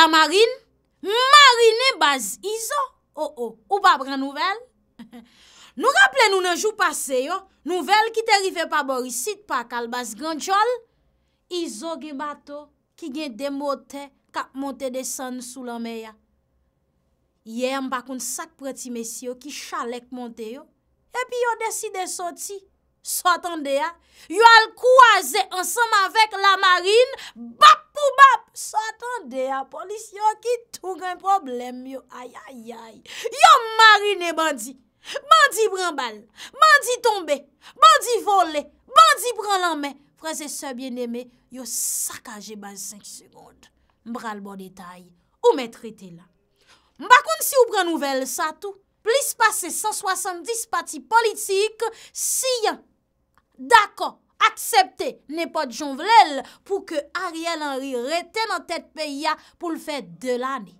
La marin, marin e baz Izo, oh, oh, ou ou, ou pa bran nouvel? Nou rappele nou nan jou pase yo, nouvel ki terife pa borisit pa kal baz Grandjol, Izo ge bato ki gen demote kap monte de san sou la me ya. Ye yon bakoun sak preti mesyo ki chalek monte yo, e bi yo deside soti. Sotan de a, yo al kouaze ansam avèk la marine, bap pou bap, sotan de a, polisyon ki touk an problem yo, ayayay. Yo marine bandi, bandi bran bal, bandi tombe, bandi vole, bandi bran lanme, prese se bieneme, yo sakaje bas 5 segonde. Bral bon detay, ou men trete la. Mbakoun si ou bran nouvel sa tou, plis pase 170 pati politik si yan. Dakon, aksepte, ne pa djon vlel pou ke Ariel Henry reten an tèt pe ya pou l fè de lanè.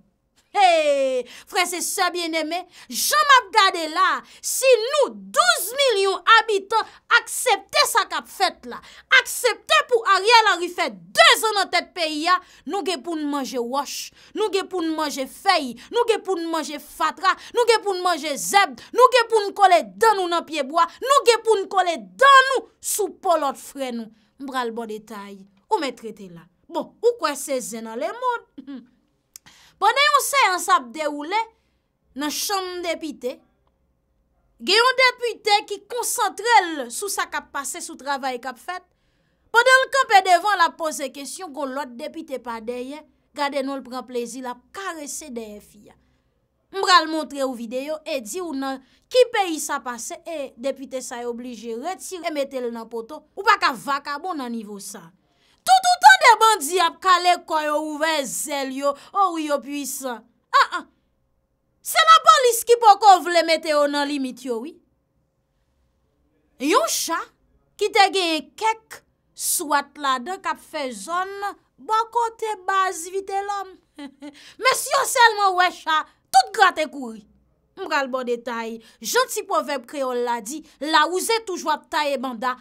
Hey, fre se sa bien eme, jom ap gade la, si nou 12 milyon abitan aksepte sa kap fet la, aksepte pou a riel anrifet 2 zon an tet pe ya, nou ge pou nou manje wosh, nou ge pou nou manje fey, nou ge pou nou manje fatra, nou ge pou nou manje zeb, nou ge pou nou kole dan nou nan pieboa, nou ge pou nou kole dan nou sou polot fre nou. Mbral bon detay, ou me trete la, bon, ou kwe se zena le moun. Pwede yon sey ansap de oule, nan chanm depite, geyon depite ki konsantrel sou sa kap pase, sou travay kap fet, pwede yon kampè devan la pose kesyon kon lot depite pa deye, gade nou l pran plezi la karesè deye fia. Mbral montre ou videyo, e di ou nan ki peyi sa pase, e depite sa yo oblige retire, e mette le nan poto, ou pa ka vaka bon nan nivou sa. Se ban di ap kale koy ouve zel yo, ou yo pwis an. An an, se nan ban lis ki pokon vle mete yo nan ah, ah. limit yo wi. Yon chan, ki te gen kek, swat la de kap fe zon, bako te baz vite lom. Mes yon selman we chan, tout grate kouri. Mkal bon detay, jansi povem kreol la di, la ouze toujwa tay e banda,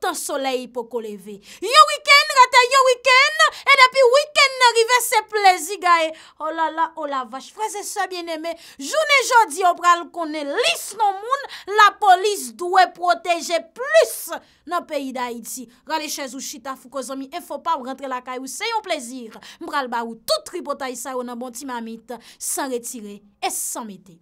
tout an soley pou koleve. Yo wiken, rete yo wiken, e depi wiken n'arive se plezi gae. Olala, oh oh olavache, freze se bieneme, jounen jodi yo bral konen lis non moun, la polis dwe proteje plus nan peyi da iti. Gale chez ou chita fukozomi, e fo pa ou rentre la kayou, seyon plezir. Mbral ba ou, tout ripotay sa yo nan bonti mamit, san retire, e san mete.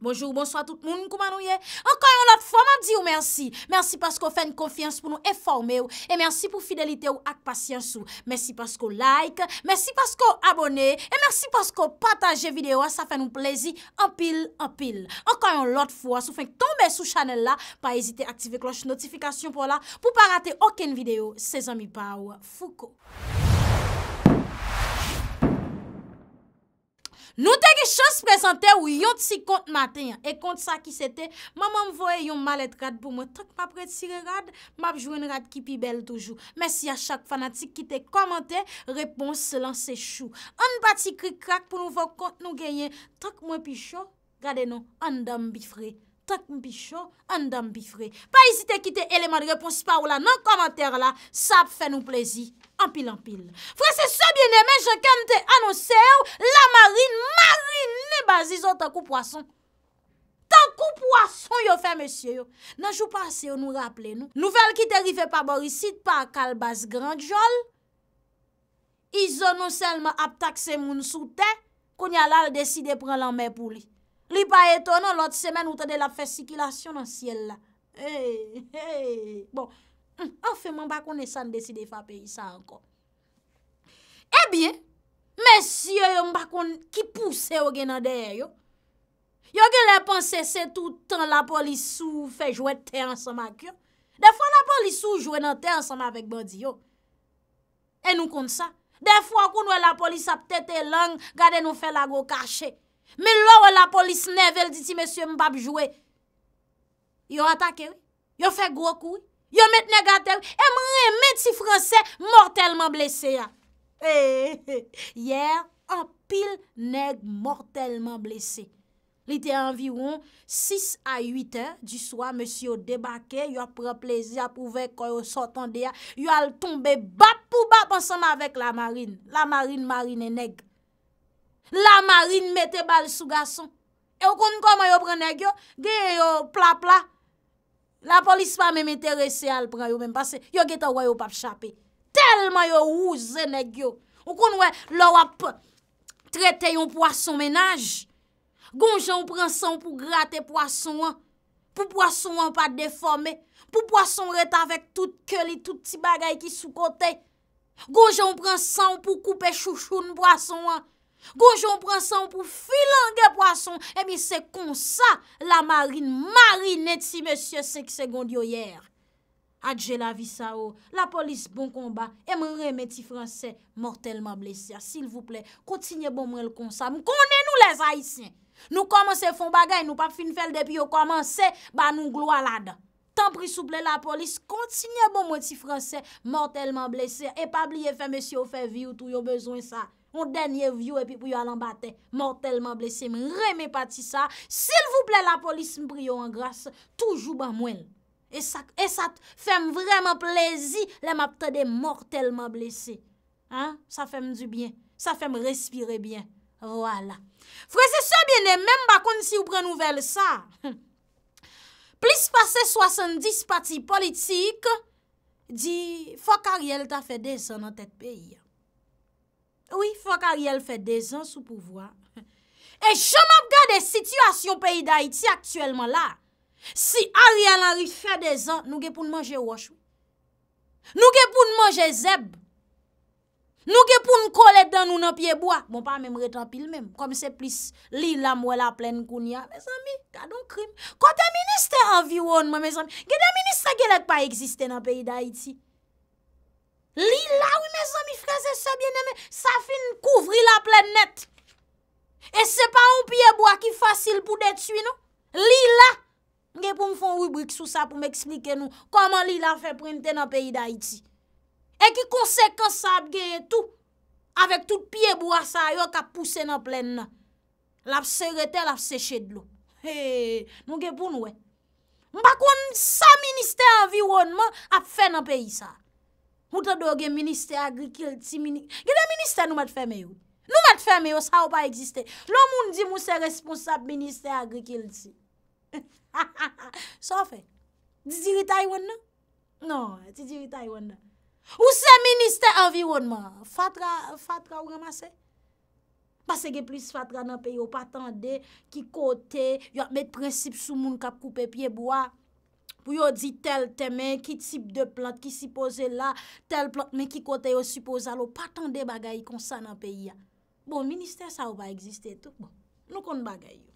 Bonjou, bonsoit tout moun koumanou ye. Ankan yon lot fwa, ma di ou mersi. Mersi paskou fèn konfians pou nou eforme ou. E mersi pou fidelite ou ak pasyans ou. Mersi paskou like, mersi paskou abone. E mersi paskou pataje videyo a sa fèn ou plezi. Anpil, anpil. Ankan yon lot fwa, sou fèn tombe sou chanel la. Pa ezite aktive kloche notifikasyon pou la. Po pa rate oken videyo, se zami pa ou. Fouko. Nou te ge chos prezante ou yon ti kont maten. E kont sa ki sete, maman mvoye yon malet rad pou mwen tak papre ti re rad, map jwen rad ki pi bel toujou. Mèsi a chak fanatik ki te komante, repons selan se chou. An bati krik krak pou nou vok kont nou genyen, tak mwen pi chou, gade nou, an dam bi fre. Tak mbi chou, an dam mbi fri. Pa isite kite eleman reponsi pa ou la nan komantèr la, sa ap fè nou plezi. Ampil ampil. Frè se sobyenemè, jè kèm te anonsè ou, la marine, marine, ne bazi zo takou poason. Takou poason yo fè, mesye yo. Nanjou pa se yo nou rappele nou. Nou fèl kite rife paborisit pa kalbaz grandjol, izo nou selme ap takse moun sou te, koun ya lal deside pren lan mè pou li. Li pa eto nou lot semen ou tade la fesikilasyon nan siel la. Hey, hey, bon. Mm, An fe mwen bako nesan deside fa pe yon sa ankon. Ebyen, eh mesye mwen bako ki pousse yo gen nan der yo. Yo gen le panse se toutan la polisou fe jwete te ansama kyo. Defwa la polisou jwene te ansama vek body yo. E nou kont sa. Defwa konwe la polis ap tete lang gade nou fe la go kache. Mè lò wè la polis nevel diti mè sye mbap jwè. Yo atake, yo fè gwo kou, yo mèt negatèv, e mè remèt si fransè mortalman blesè ya. Yè, an pil neg mortalman blesè. Li te anviron 6 a 8 an, di swa mè sye yo debake, yo prè plezi apouve kò yo sotande ya, yo al tombe bap pou bap ansan avèk la marine. La marine marine neg. La marine mette bal sou gason. E ou kon nou kon mwen yo pren negyo, gen yo plapla. La polis pa mwen mwen terese al pren yo mwen pase. Yo geta woy yo pap chape. Telman yo ouze negyo. Ou kon nou wè lor ap trete yon poason menaj. Gonjou pren san pou gratte poason an. Po poason an pa deforme. Po poason reta vek tout keli, tout ti bagay ki sou kote. Gonjou pren san pou koupe chou chou nou poason an. Goujon pransa ou pou filan ge poason, ebi eh se konsa la marin, marin eti mesye sekse gond yo yer. Adje la vi sa ou, oh. la polis bon komba, emre eh, meti franse mortelman blesea. Ah, sil vouple, kontinye bon mwen l konsa, mkone nou les haisyen. Nou komanse fon bagay, nou pa fin fel depi yo komanse, ba nou glo alada. Tan pri souple la polis, kontinye bon meti franse mortelman blesea, epabliye fe mesye ou fe vi ou tou yo bezwen sa. On denye vyo epi pou yo alan bate, mortelman blese. Mwen reme pati sa, sil vouple la polis mpriyo an grase, toujou ba mwen. E sa fem vreman plezi, lem ap tade mortelman blese. Sa fem du bien, sa fem respire bien. Voilà. Fwese se biene, menm bakon si ou pren nouvel sa, plis pase 70 pati politik, di fwa karyel ta fede se nan tet peyi ya. Oui, fòk Ariel fè de zan sou pouvoar. E jom ap gade situasyon peyi da iti aktuelman la. Si Ariel anri fè de zan, nou ge pou nou manje wachou. Nou ge pou nou manje zeb. Nou ge pou nou kole dan nou nan pieboa. Bon pa, mèm retan pil mèm. Kom se plis li lam wè la plèn koun ya. Mèz anmi, ka don krim. Kote minister anvi won mèm, mèz anmi. Gede minister gelèk pa eksiste nan peyi da iti. Li la wè mè sa mi fraze sa bè nè mè, sa fin kouvri la plèn net. E se pa ou piye bo a ki fasil pou det sui nou. Li la, gen pou mwen fon wibrik sou sa pou mwen eksplike nou, koman li la fè printe nan peyi da iti. E ki konsekans sa ap gen tout, avèk tout piye bo a sa yo ka pousse nan plèn nan. Lap se rete, lap se ched lou. He, nou gen pou nou wè. Mbak wè sa minister environnement ap fè nan peyi sa. Mouta doge Ministè Agrikil ti... Gede Ministè nou mat fèmè yon? Nou mat fèmè yon, sa ou pa egziste. Lò moun di mou se responsab Ministè Agrikil ti. Sa ou fe? Ti diri Taywanna? Non, ti diri Taywanna. Ou se Ministè Environnement? Fatra ou ramase? Pase ge plis fatra nan peyo patande, ki kote, yon met prinsip sou moun kap koupe pieboa. pou yo di tel teme, ki tip de plat, ki sipoze la, tel plat, men ki kote yo sipoze alo, patan de bagay kon sa nan peyi ya. Bon, minister sa ou va egziste, tout bon. Nou kon bagay yo.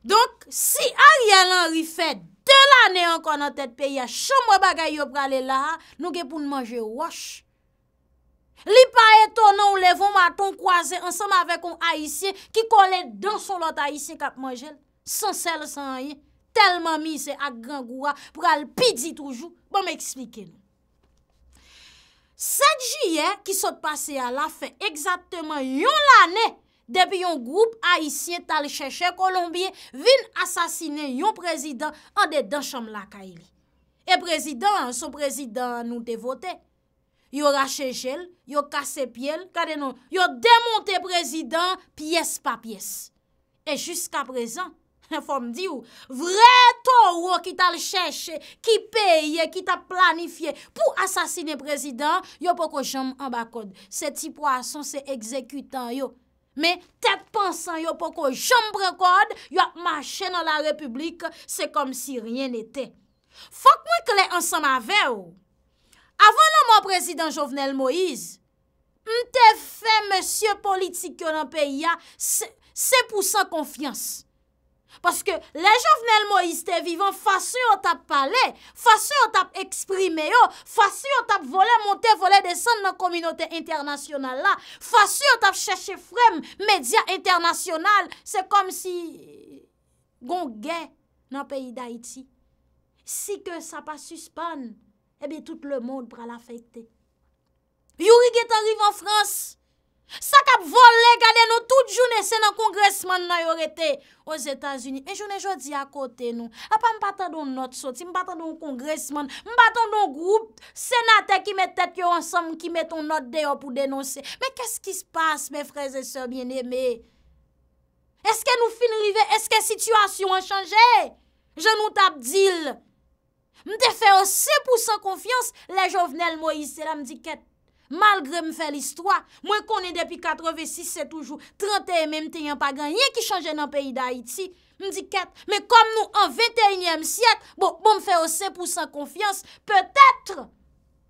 Donk, si a riel an rife, de la ne an kon an tete peyi ya, chan mwen bagay yo prale la, nou gen pou nou manje wosh. Li pa eto nou levon maton kwaze ansanm avek ou a isye, ki kole don son lot a isye kap manje, san sel san yi. telman mise ak gran gwa pou al pidi toujou, bon m'eksplike nou. 7 juyen ki sot pase a la fin, egzatman yon lane, debi yon group aisyen tal cheche kolombie, vin asasine yon prezident an de dan chanm la kairi. E prezident, son prezident nou devote, yo rachejel, yo kasepiel, yo demonte prezident piyes pa piyes. E jiska prezant, Fom di ou, vre to ou ki tal chèche, ki peye, ki tal planifiye, pou asasine prezident, yo pou ko jom ambakode. Se ti po ason, se ekzekutan yo. Me, te pensan yo pou ko jom brekode, yo machè nan la republik, se kom si ryen ete. Fok mwen ke le ansan avè ou. Avè nan mwen prezident Jovenel Moïse, mte fè mè sye politik yo nan peyi ya, se pou sa konfians. Paske le jovnel Moïse te vivan, fasyon tap pale, fasyon tap eksprime yo, fasyon tap vole, monte, vole, desan nan kominote internasyonal la, fasyon tap chache frem, medya internasyonal, se kom si gon gen nan peyi d'Haïti. Si ke sa pa suspane, ebe eh tout le monde pral afekte. Youri get arrive an Frans! Sak ap vole gane nou tout jounen senan kongresman nan yore te Os Etats-Unis E jounen jodi akote nou Apa m patan don not soti M patan don kongresman M patan don group Senate ki met tet yo ansam Ki met ton not deyo pou denonse Me kesk ki se passe me freze se bieneme Eske nou finrive Eske situasyon an chanje Je nou tap dil M defen osi pou san konfians Le jovenel Moise la m di ket Malgre m fè l'istwa, mwen konen depi 86, se toujou 31, m tenyen pa gan, nyen ki chanjen nan peyi d'Haïti. M di ket, mè kom nou an 21e siyet, bon m fè o 5% konfians, pètètre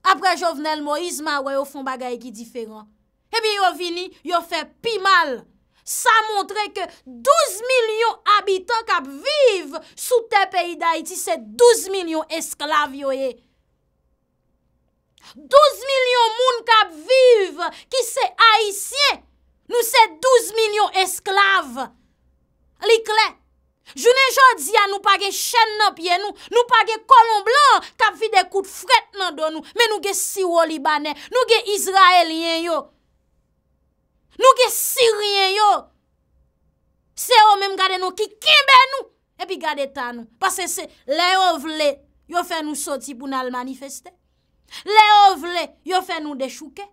apre Jovenel Moïse, ma wè yo fon bagay ki diferan. Ebi yo vini, yo fè pi mal. Sa montre ke 12 milyon abitan kap viv sou te peyi d'Haïti, se 12 milyon esklav yo yey. Eh. 12 milyon moun kap viv ki se haisyen. Nou se 12 milyon esklav. Li kle? Jounen jordia nou page chen nap ye nou. Nou page kolon blan kap vide kout fret nan don nou. Men nou ge siwo libanen. Nou ge izraelyen yo. Nou ge siryen yo. Se yo menm gade nou ki kimbe nou. E pi gade tan nou. Pasese le yo vle yo fe nou soti pou nan lmanifeste. Le o vle yo fe nou dechouke,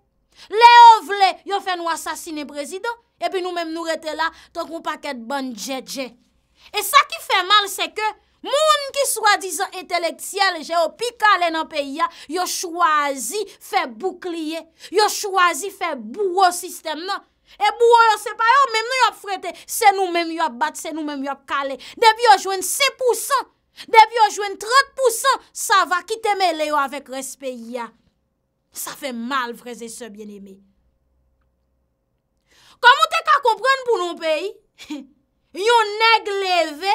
le o vle yo fe nou asasine prezident, e pi nou menm nou rete la ton kon paket bon dje dje. E sa ki fe mal se ke, moun ki swa dizan enteleksyel, je yo pi kale nan peya, yo chwazi fe boukliye, yo chwazi fe bouwo sistem nan. E bouwo yo se pa yo menm nou yo frete, se nou menm yo bat, se nou menm yo kale, debi yo jwen se pousan. Depi yo jwen 30%, sa va kiteme le yo avèk respè ya. Sa fè mal vreze se bien emè. Kamo te ka kompren pou non peyi, yon neg leve,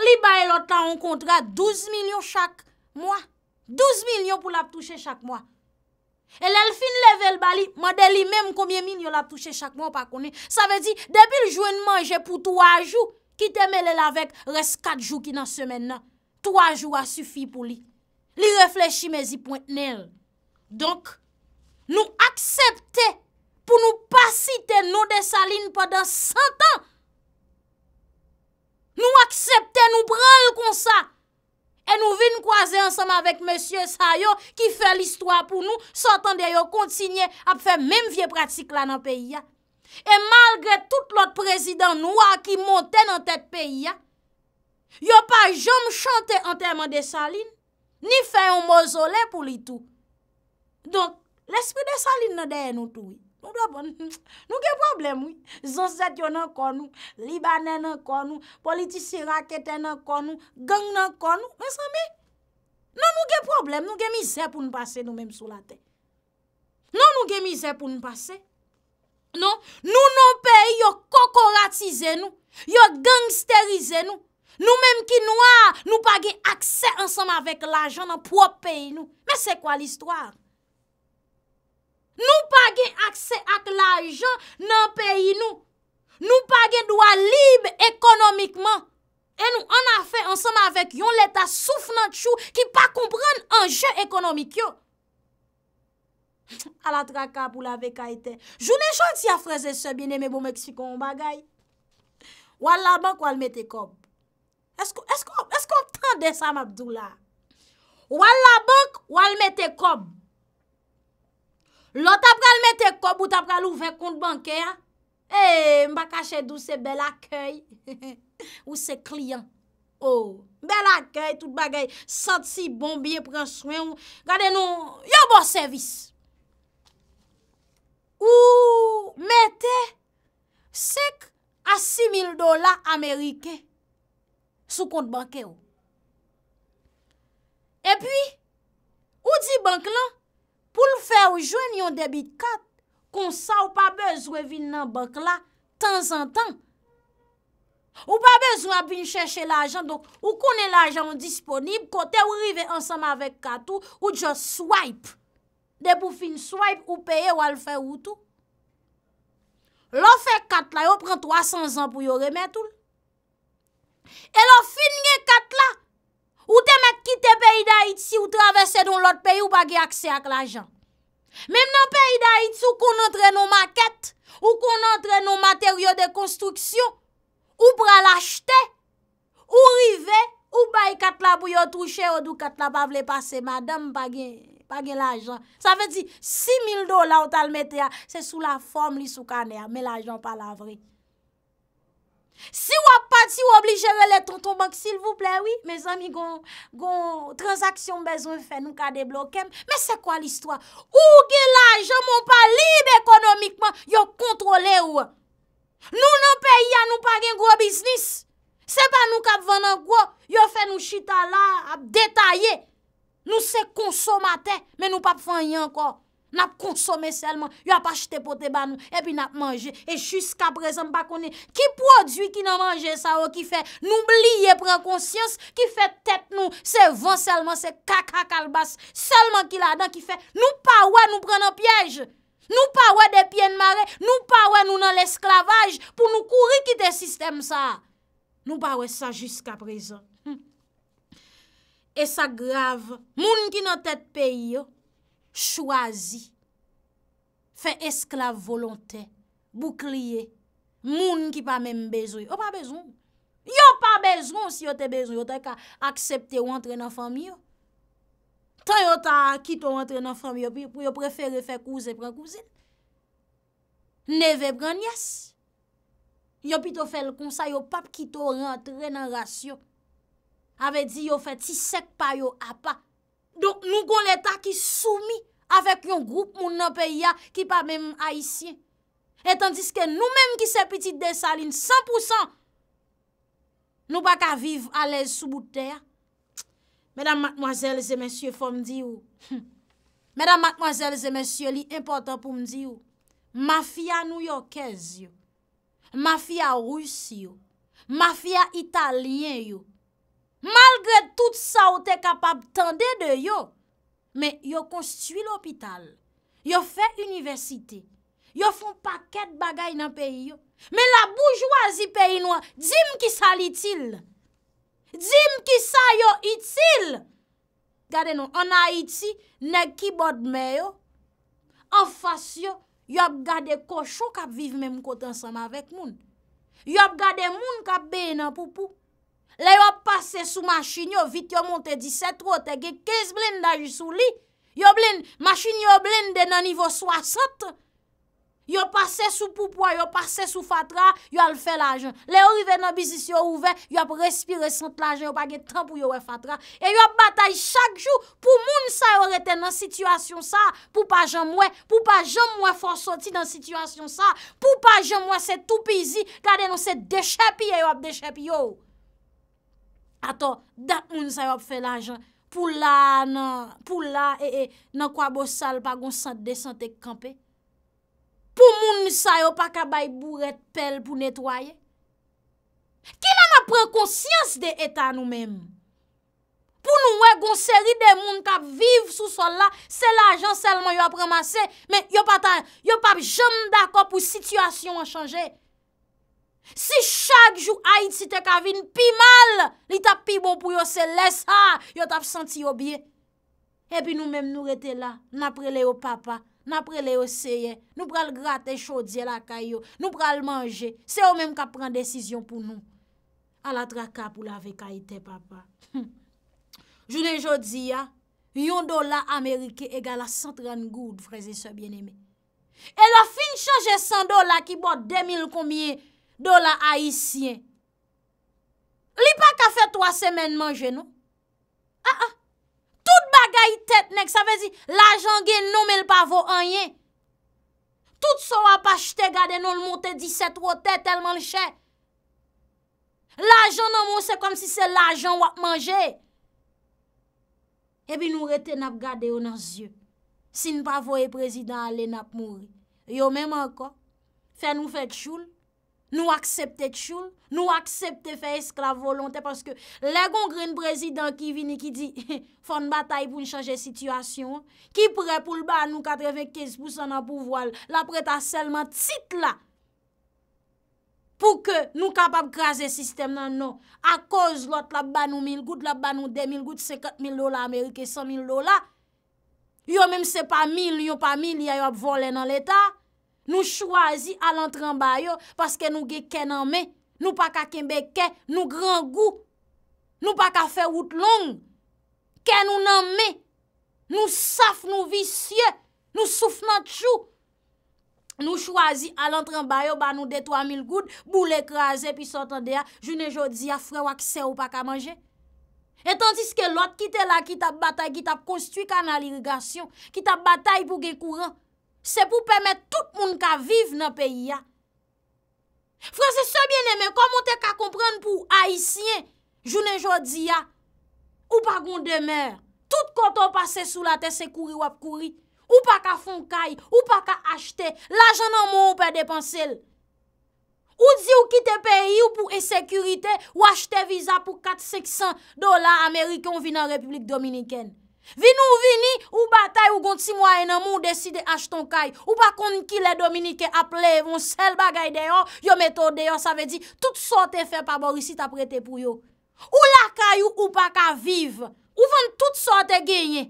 li baye lòta an kontra 12 milyon chak mwa. 12 milyon pou la ptouche chak mwa. E lèl fin level bali, madè li mèm koumye milyon la ptouche chak mwa pa konè. Sa ve di, depi jwen manje pou tou ajou, Ki te mele lavek, res 4 jou ki nan semen nan. 3 jou a sufi pou li. Li reflechi mezi point nel. Donk, nou aksepte pou nou pasite nou de saline podan 100 an. Nou aksepte, nou branl kon sa. E nou vin kwaze ansama vek M. Sayo ki fe l'histoire pou nou. 100 an deyo kontsigne ap fe menm vie pratik la nan peyi ya. E malgre tout lot prezident Noua ki monte nan tet peyi ya, yo pa jom chante an teman de Saline, ni fe yon mozole pou li tou. Donk, l'esprit de Saline nan deye nou tou. Nou bon, gen problem wou. Zan zetyo nan konou, libanen nan konou, politisi rakete nan konou, gen nan konou. Nan nou gen problem, nou gen mize pou nou pase nou menm sou la te. Nan nou gen mize pou nou pase. Non, nou nan peyi yo kokoratize nou, yo gangsterize nou, nou menm ki nou a, nou pa gen akse ansanm avèk l'ajan nan prop peyi nou. Men se kwa l'histoire? Nou pa gen akse ak l'ajan nan peyi nou, nou pa gen dwa libe ekonomikman. E nou an a fe ansanm avèk yon leta souf nan tchou ki pa kompran anje ekonomik yo. ala traka pou la ve ka ite jounen chan ti a freze se bine me bo meksikon wala bank wale mete kob esko esko wala bank wale mete kob lout apra wale mete kob ou apra louvè kont bankè eee mbakache dous se bel akèy ou se kliyan ou oh, bel akèy tout bagèy senti bon biye pre soen yo bo servis Ou mette sek a 6.000 dola Amerike sou kont bankè ou. E pi, ou di bank la pou l fè ou jwen yon debit kat kon sa ou pa bezwe vin nan bank la tan zan tan. Ou pa bezwe api chèche l ajan, ou kone l ajan disponib, kote ou rive ansam avek kat ou, ou dje swipe. de pou fin swaip ou peye ou al fe woutou. Lo fe kat la, yo pren 300 an pou yo remet ou. E lo fin nye kat la, ou temek kite peyida it si ou travese don lot peyi ou bagye akse ak la jan. Mem nan peyida it sou kon entre nou maket, ou kon entre nou materyo de konstruksyon, ou pral achte, ou rive, ou bay kat la pou yo trouche ou dou kat la pa ble pase madame bagye. Pa gen l'ajan. Sa ve di, 6.000 do la ou talmete ya, se sou la form li sou kane ya, men l'ajan pa la vre. Si wap pati, wap li jere le ton ton bank, sil vouple, oui, men zami gon, gon, transaksyon bezon fè nou ka deblokèm, men se kwa l'istwa? Ou gen l'ajan moun pa, libe ekonomikman, yo kontrole wè. Nou nan peyi ya, nou pa gen gwo biznis. Se pa nou ka dvanan gwo, yo fè nou chita la ap detayè. Nou se konsome a te, men nou pa pou fanyen anko. Nap konsome selman, yon pa chete pou te ban nou, epi nap manje, e jysk aprezen pa konen. Ki prodwi ki nan manje sa ou ki fe, nou bli ye pren konsyans, ki fe tet nou, se van selman, se kaka kalbass, selman ki la dan ki fe, nou pa wè nou pren an pièj, nou pa wè de pièn mare, nou pa wè nou nan l'esklavaj, pou nou kouri ki te sistem sa. Nou pa wè sa jysk aprezen. E sa grav, moun ki nan tèt peyi yo, chwazi, fe esklav volontè, boukliye, moun ki pa mèm bezou yo. Yo pa bezou. Yo pa bezou si yo te bezou. Yo ta aksepte ou entre nan fami yo. Tan yo ta akito ou entre nan fami yo, pou yo prefere fe kouze pre kouze. Neve pre nias. Yo pi to fel konsa yo pap ki to rentre nan rasyon. Ave di yo fe ti sek pa yo apa. Don nou kon l'Etat ki soumi avek yon group moun nan peya ki pa mèm Aisyen. Etan diske nou mèm ki se petit desaline 100% nou baka viv alez sou bout de ya. Mèdam matmoazèl zè mèsyè fò mdi yo. Mèdam matmoazèl zè mèsyè li important pou mdi yo. Mafia New Yorkèz yo. Mafia Rus yo. Mafia Italien yo. Malgre tout sa ou te kapab tende de yo, me yo konstuit l'opital, yo fe universite, yo fon paket bagay nan peyi yo, me la boujouazi peyinwa, dzim ki sa litil, dzim ki sa yo itil, gade nou, an a iti, nek ki bod meyo, an fasyo, yo gade koshou kap viv menm kote ansanm avek moun, yo gade moun kap beynan poupou, Le yo pase sou machin yo, vit yo monte 17 rot, e ge 15 blind da jisou li, yo blind, machin yo blind de nan nivou 60, yo pase sou poupoua, yo pase sou fatra, yo alfe la jen. Le yo rive nan bizis yo ouve, yo ap respire sent la jen, yo pa ge tan pou yo we fatra, e yo ap batay chak jou, pou moun sa yo reten nan situasyon sa, pou pa jen mwen, pou pa jen mwen fonsoti nan situasyon sa, pou pa jen mwen se tou pizi, kade nou se dechepi, e yo ap dechepi yo. Ato, dat moun sa yo ap fè l'ajan pou la e e nan kwa bo sal pa goun sante de sante kampe. Pou moun sa yo pa kabay bouret pel pou netwaye. Ki nan ap pren konsyans de etan nou menm? Pou nou we goun seri de moun kap viv sou sol la, se l'ajan selman yo ap remase, men yo pa jom d'akop ou situasyon an chanje. Si chak jou hait si te kavin pi mal, li tap pi bon pou yo sel les, yo tap senti yo bie. E pi nou menm nou rete la, nou apre le yo papa, nou apre le yo seye, nou pral grate chodye la kayo, nou pral manje, se yo menm ka pran desisyon pou nou. A la traka pou la vek haite papa. Hm. Joune jodi ya, yon dola Amerike egal a 130 goud, freze se bien eme. E la fin chanje 100 dola ki bot 2000 komye, do la haisyen. Li pa ka fe to a semen manje nou? A ah, a, ah. tout bagay tet nek, sa vezi, la jan gen nou me l pavo anyen. Tout so wap achete gade nou l monte 17 wote, telman l chè. La jan nou mou se kom si se la jan wap manje. E bi nou rete nap gade yo nan zye. Sin pavo e prezida ale nap mou. Yo men man kon, fe nou fe tchoul, Nou aksepte tchoul, nou aksepte fe eskla volante, paske le gongren prezidant ki vini ki di, fon batay pou n'chaje situasyon, ki pre pou l'ban nou 85% nan pou voal, la pre ta selman tit la, pou ke nou kapap graze sistem nan nou. A koz lot la ban ou 1000, gout la ban ou 2000, gout 50 000 do la Amerike, 100 000 do la, yo menm se pa 1000, yo pa 1000, yoy ap vole nan l'Etat, Nou chwazi al entran bayo paske nou ge ken nanme, nou pa ka kembeke, nou gran gou, nou pa ka fe wout long, ken nou nanme, nou saf, nou visye, nou souf nan tchou. Nou chwazi al entran bayo ba nou de 3000 goud, boule ekraze, pi sotan deya, june jodi ya fre wak se ou pa ka manje. Etan diske lot ki te la ki tap batay ki tap konstwi kanal irigasyon, ki tap batay pou gen kouran. Se pou pemet tout moun ka vive nan peyi ya. Fransese, sebyen eme, komon te ka kompren pou aisyen, jounen jodi ya, ou pa goun demer, tout konton pase sou la te se kouri wap kouri, ou pa ka fon kay, ou pa ka achete, la janan moun ou pe depanse l. Ou di ou kite peyi ou pou esekurite, ou achete viza pou 400-500 dola Amerike ou vi nan Republik Dominikene. Vini ou vini, ou batay ou gonti mwa ene moun, ou deside ashton kay. Ou pa konki le Dominike aple, ou sel bagay deyon, yo meto deyon, sa ve di, tout sote fe pabori si ta prete pou yo. Ou la kay ou ou pa ka vive. Ou ven tout sote genye.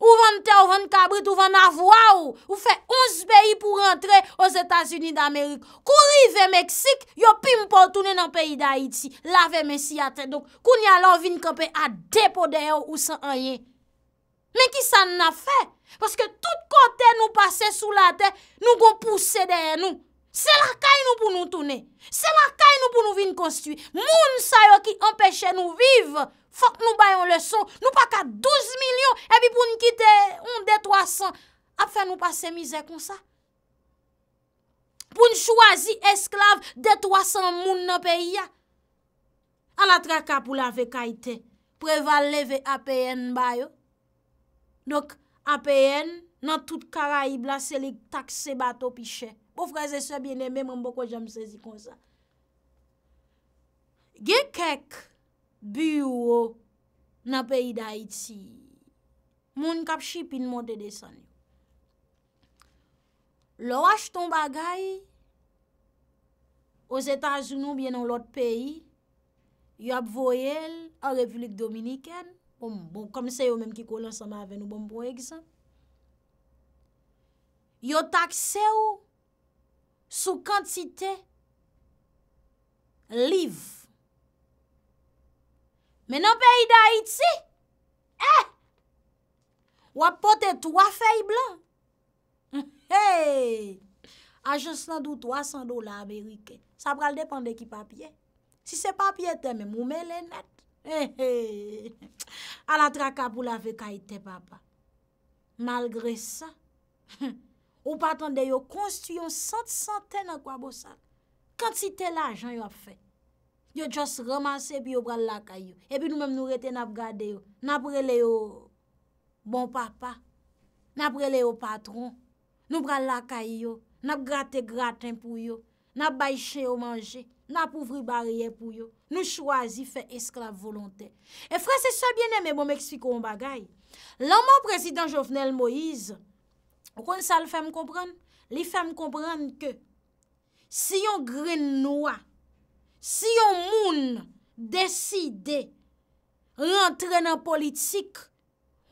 Ou ven te, ou ven kabrit, ou ven avwa ou. Ou fe ons beyi pou rentre os Etats-Unis d'Amerik. Kou rive Meksik, yo pim pou toune nan peyi d'Aiti. La ve Meksik atre. Kou ni alo vin kope a depo deyon ou san enye. men ki san na fe, paske tout kote nou pase sou la te, nou kon pousse deye nou, se la kay nou pou nou tounen, se la kay nou pou nou vin konstiwi, moun sa yo ki empeshe nou viv, fok nou bayon le son, nou pa ka 12 milyon, epi pou nou kite 1 de 300, ap fe nou pase mize kon sa, pou nou chwazi esklav, de 300 moun nou pe ya, an la traka pou la ve kaiten, pou eva leve apen bayo, Dok apen nan tout karaib la se li takse bato pi che. Bo fraze se bine mbe mbo kwa jam sezi kon sa. Ge kek biyo nan peyi da iti. Moun kap chi pin mwote de san. Lo waj ton bagay o zeta zounou bie nan lot peyi yo ap voyel a Republik Dominiken Om, bon, komise yo menm ki kolansan avè nou bon bon egzan. Bon, bon, yo takse ou sou kantite liv. Menan peyi da iti, eh, wapote twa fey blan. Hey, aje slandou 300 dola Amerike. Sa pral depande ki papye. Si se papye teme, moume le net. He he he, ala traka pou lave ka ite papa. Malgre sa, ou patan de yo konstuyon sat santen akwa bo sap. Kant si te la ajan yo a fe, yo jos romanse pi yo pral laka yo. E pi nou mem nou rete nap gade yo, nap rele yo bon papa, nap rele yo patron. Nou pral laka yo, nap grate graten pou yo, nap bayche yo manje. na pouvri barye pou yo, nou chwazi fe esklav volontè. E frase sa bienè, bon, mè mò mèksikou m bagay, lan mò prezidant Jovenel Moïse, kon sa l fèm kompran, li fèm kompran ke, si yon gren noua, si yon moun deside rentre nan politik,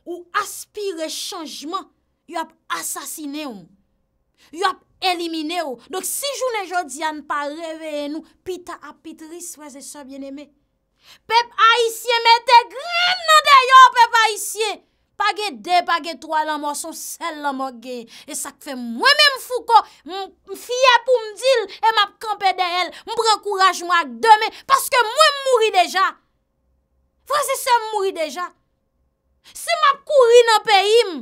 ou aspire chanjman, yop asasine ou, yop asasine ou, Elimine ou. Dok si joun e jodi an pa reveye nou. Pita apitris wazese se vye ne me. Pep a isye me te gren nan de yo. Pep a isye. Page de, page to alan mo son sel lan mo ge. E sak fe mwen me mfou ko. M fye pou mdil. E map kampe de el. M prekouraj mwa ak deme. Paske mwen m mouri deja. Wazese m mouri deja. Si map kouri nan pe im.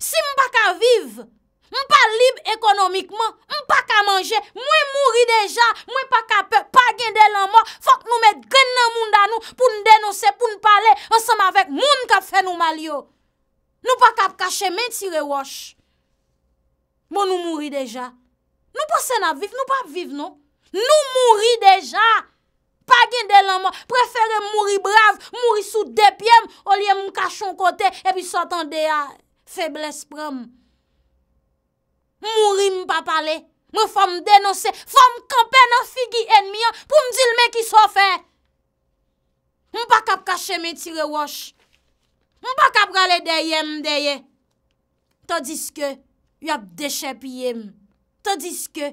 Si m baka vive. Mwen pa libe ekonomikman, mwen pa ka manje, mwen mouri deja, mwen pa ka pe, pa gen delanman, fok nou met gen nan moun dan nou pou nou denose, pou nou pale, ansem avèk, moun ka fenomalyo. Nou pa ka kache men tire wosh, mwen nou mouri deja. Nou pa sen ap viv, nou pa ap viv nou. Nou mouri deja, pa gen delanman, preferè moun mouri brave, moun mouri sou depyèm, ou liye mwen kache an kote, epi sotan deya feble esprèm. Mouri m pa pale, m fòm denose, fòm kampe nan figi enmi an pou m di l me ki sofe. M pa kap kache men tire wosh, m pa kap gale deye m deye. To diske, yop deche piye m, to diske,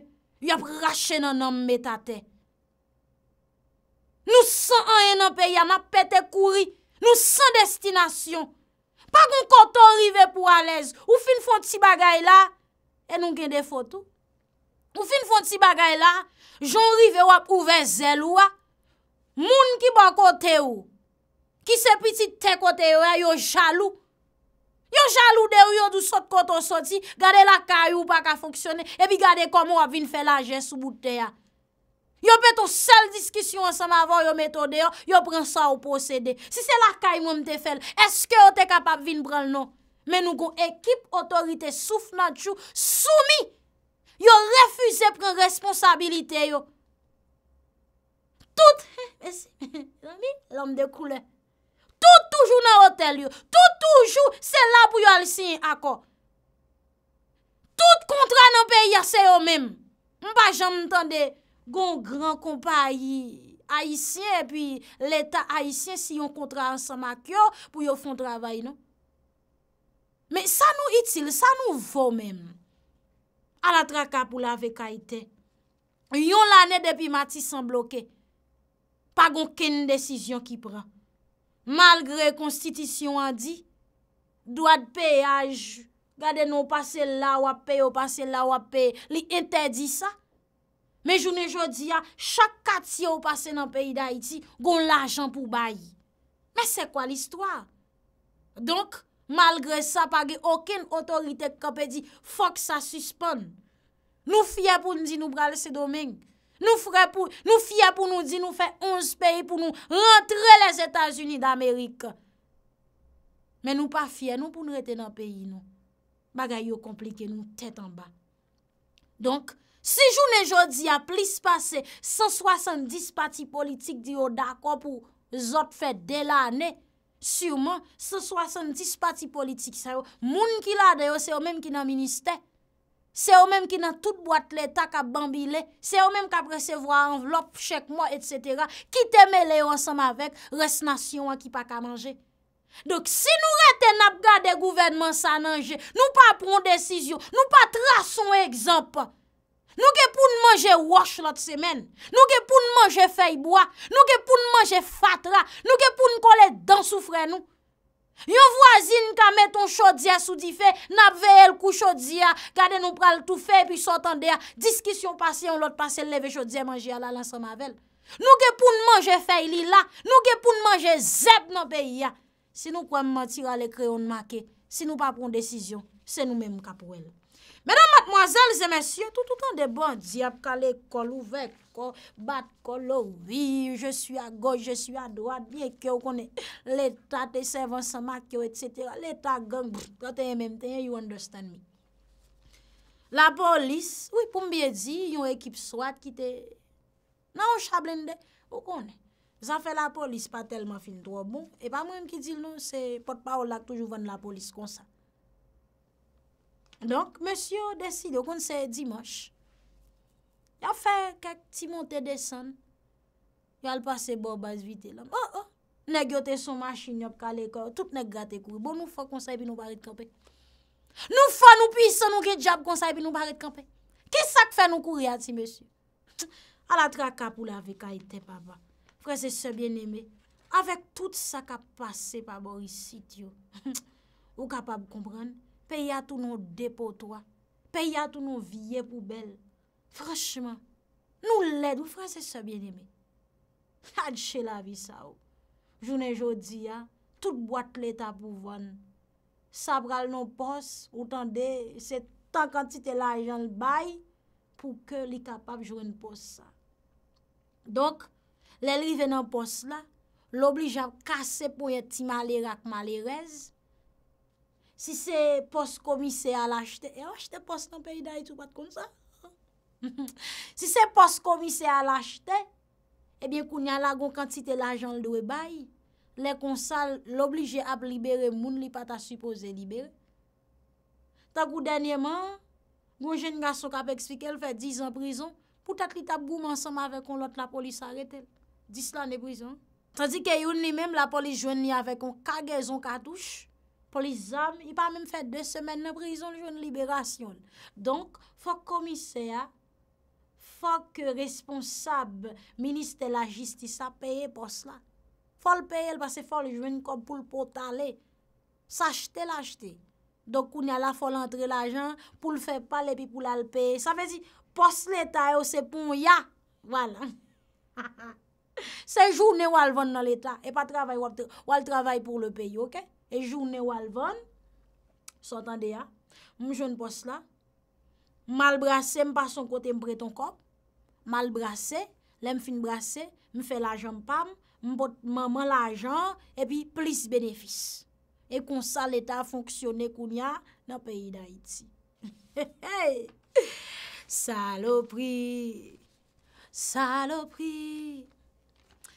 yop rache nan nom metate. Nou san an enan peya, nan pete kouri, nou san destinasyon. Pa kon konton rive pou alez, ou fin fon ti bagay la. E nou gen defotou. Ou fin fon ti bagay la, joun rive wap ouve zelou a. Moun ki ban kote ou, ki se piti te kote ou a, yo jalou. Yo jalou de ou yo du sot koto soti, gade la kay ou baka foksyone, e bi gade koman wap vin fè la jes ou bout te ya. Yo pe ton sel diskisyon san avan yo metode yo, yo pren sa ou pose de. Si se la kay moun te fèl, eske yo te kapap vin pral nou? Men nou kon ekip otorite souf nadjou soumi yo refuse pren responsabilite yo. Tout, l'om de koule, tout toujou nan otel yo, tout toujou se la pou yo alisyen akor. Tout kontra nan peyi ase yo menm. Mpa jan mtande, kon gran kompa ayisyen, epi leta ayisyen si yon kontra ansan mak yo pou yo fon travay nou. Men sa nou itil, sa nou vò menm. A non la trakap ou la vekaitè. Yon lanè depi mati san bloke. Pa gon kenen desisyon ki pran. Malgre konstitisyon an di, do ad peyaj, gade nou pase la wap pey, ou pase la wap pey, li entedi sa. Men jounen jodi ya, chak kat si yo pase nan peyi da iti, gon la jan pou bayi. Men se kwa l'histoire? Donk, Malgre sa, page oken otorite kope di, fok sa suspon. Nou fye pou nou di nou brale se domen. Nou fye pou nou di nou fe 11 peyi pou nou rentre les Etats-Unis d'Amerik. Men nou pa fye, nou pou nou rete nan peyi nou. Bagay yo komplike nou, tete an ba. Donk, si jounen jodi a plis pase 170 pati politik di yo dako pou zot fete de la ane, Siuman, se 76 pati politik sa yo, moun ki la de yo se yo menm ki nan minister, se yo menm ki nan tout boat le ta ka bambi le, se yo menm ka presevwa anvlop, chekmo, etc. Ki te me le yo ansam avek, resnasyon an ki pa ka manje. Dok si nou rete nap gade gouvenman sa nanje, nou pa prons desisyon, nou pa trason ekzampan. Nou ke pou nou manje wosh lot semen, nou ke pou nou manje feyboa, nou ke pou nou manje fatra, nou ke pou nou konle dansou fre nou. Yon vwazin ka met ton chodzi a soudi fe, nap vey el kou chodzi a, kade nou pral tou fe, pi sotan de a, diskisyon pasi an lot pasi leve chodzi a manji a la lansan mavel. Nou ke pou nou manje fey li la, nou ke pou nou manje zep nan peyi ya, si nou kwa mmentira le kre yon make, si nou pa pron desisyon, se nou menm ka pou el. Mèdam matmoazèl, zè mèsyon, toutoutan de bon, di ap kalè kol ouvek, kol bat, kol ouvi, je sou a goj, je sou a doat, biè kè ou konè, lè ta te sevan sa ma kè ou et sè tè, lè ta gèm, kè te yè mèm, te yè, you understand me. La polis, wè pou mbiè di, yon ekip swat ki te nan ou chablen de, ou konè, zan fè la polis pa telman fin dro bon, e pa mwen mki di nou, se pot pa ou lak toujou van la polis konsa. Donk, mèsyo desil yo kon se Dimash, ya fè kèk ti montè desan, yal pase bo bas vitè lòm. O, o, ne gyo te son machin yop ka lekò, tout ne gwa te kou, bo nou fò konsay bi nou barit kampè. Nou fò nou pwisè nou gè djab konsay bi nou barit kampè. Kè sa k fè nou kou riati, mèsyo? Ala tra kap ou la vè ka il te pa va. Kwen se se bien emè, avèk tout sa ka pase pa borisit yo, ou kapab kompran? peye a tou nou depotwa, peye a tou nou viye poubel. Franchman, nou led ou franse se bien eme. Ad che la vi sa ou. Jounen jodi ya, tout boat leta pou von. Sabral nou pos, ou tan de, se tan kantite la ajan l bay, pou ke li kapap joun pos sa. Dok, le li ven nou pos la, l obli jav kase pou ye ti mali rak mali rez, Si se pos komise a lajte, e wajte pos nan peyida itou pat kon sa, si se pos komise a lajte, ebyen kou nyalagon kantite lajan ldwe bay, le konsal loblije ap libere moun li pata suppose libere. Ta kou denyeman, gwen jen nga so kape ekspike, el fe dizan prizon, pou ta tri ta boum ansama avek kon lot na polis arete, dizlan de prizon. Ta di ke yon ni menm la polis jwen ni avek kon kage zon katouche, Po li zanm, i pa mèm fè dè semen nè prizon joun liberasyon. Donk, fòk komise a, fòk responsab minister la jistisa peye pos la. Fòl peye l basè fòl joun kom pou l potale. S'achete l achete. Donk ou nè la fòl entre la jan, pou l fè palè, pi pou l alpeye. Sa vezi, pos l eta e o sepon ya. Voilà. Se joun e wal von nan l eta, e pa travay wap te, wal travay pou l peyo, ok? E jounen walvan Sotan de ya Mou joun pos la Mal brase m pa son kote m bre ton kop Mal brase Lem fin brase M fe lajan m pam M pot maman lajan E pi plis benefis E kon sa leta fonksyonen koun ya Nan peyi da iti Salopri Salopri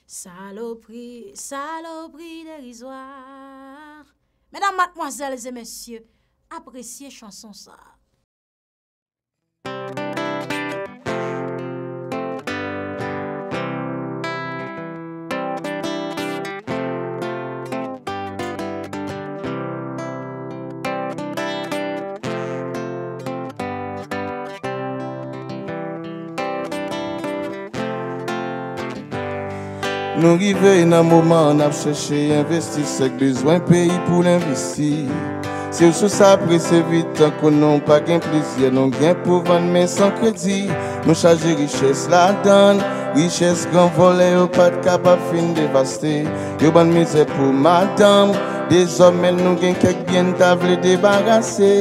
Salopri Salopri de rizwa Mèdam matmoazèles et mèsyè, apresye chanson sa. Nou rivey nan mouman ap chèche investi, sek bezwen peyi pou l'investi. Se ou sou sa apre se vitan konon pa gen plizye, nou gen pou van men san kredi. Nou chage richès la dan, richès gran volè, ou pat ka pa fin devaste. Yo ban mizè pou madame, de zomen nou gen kek gen ta vle debarase.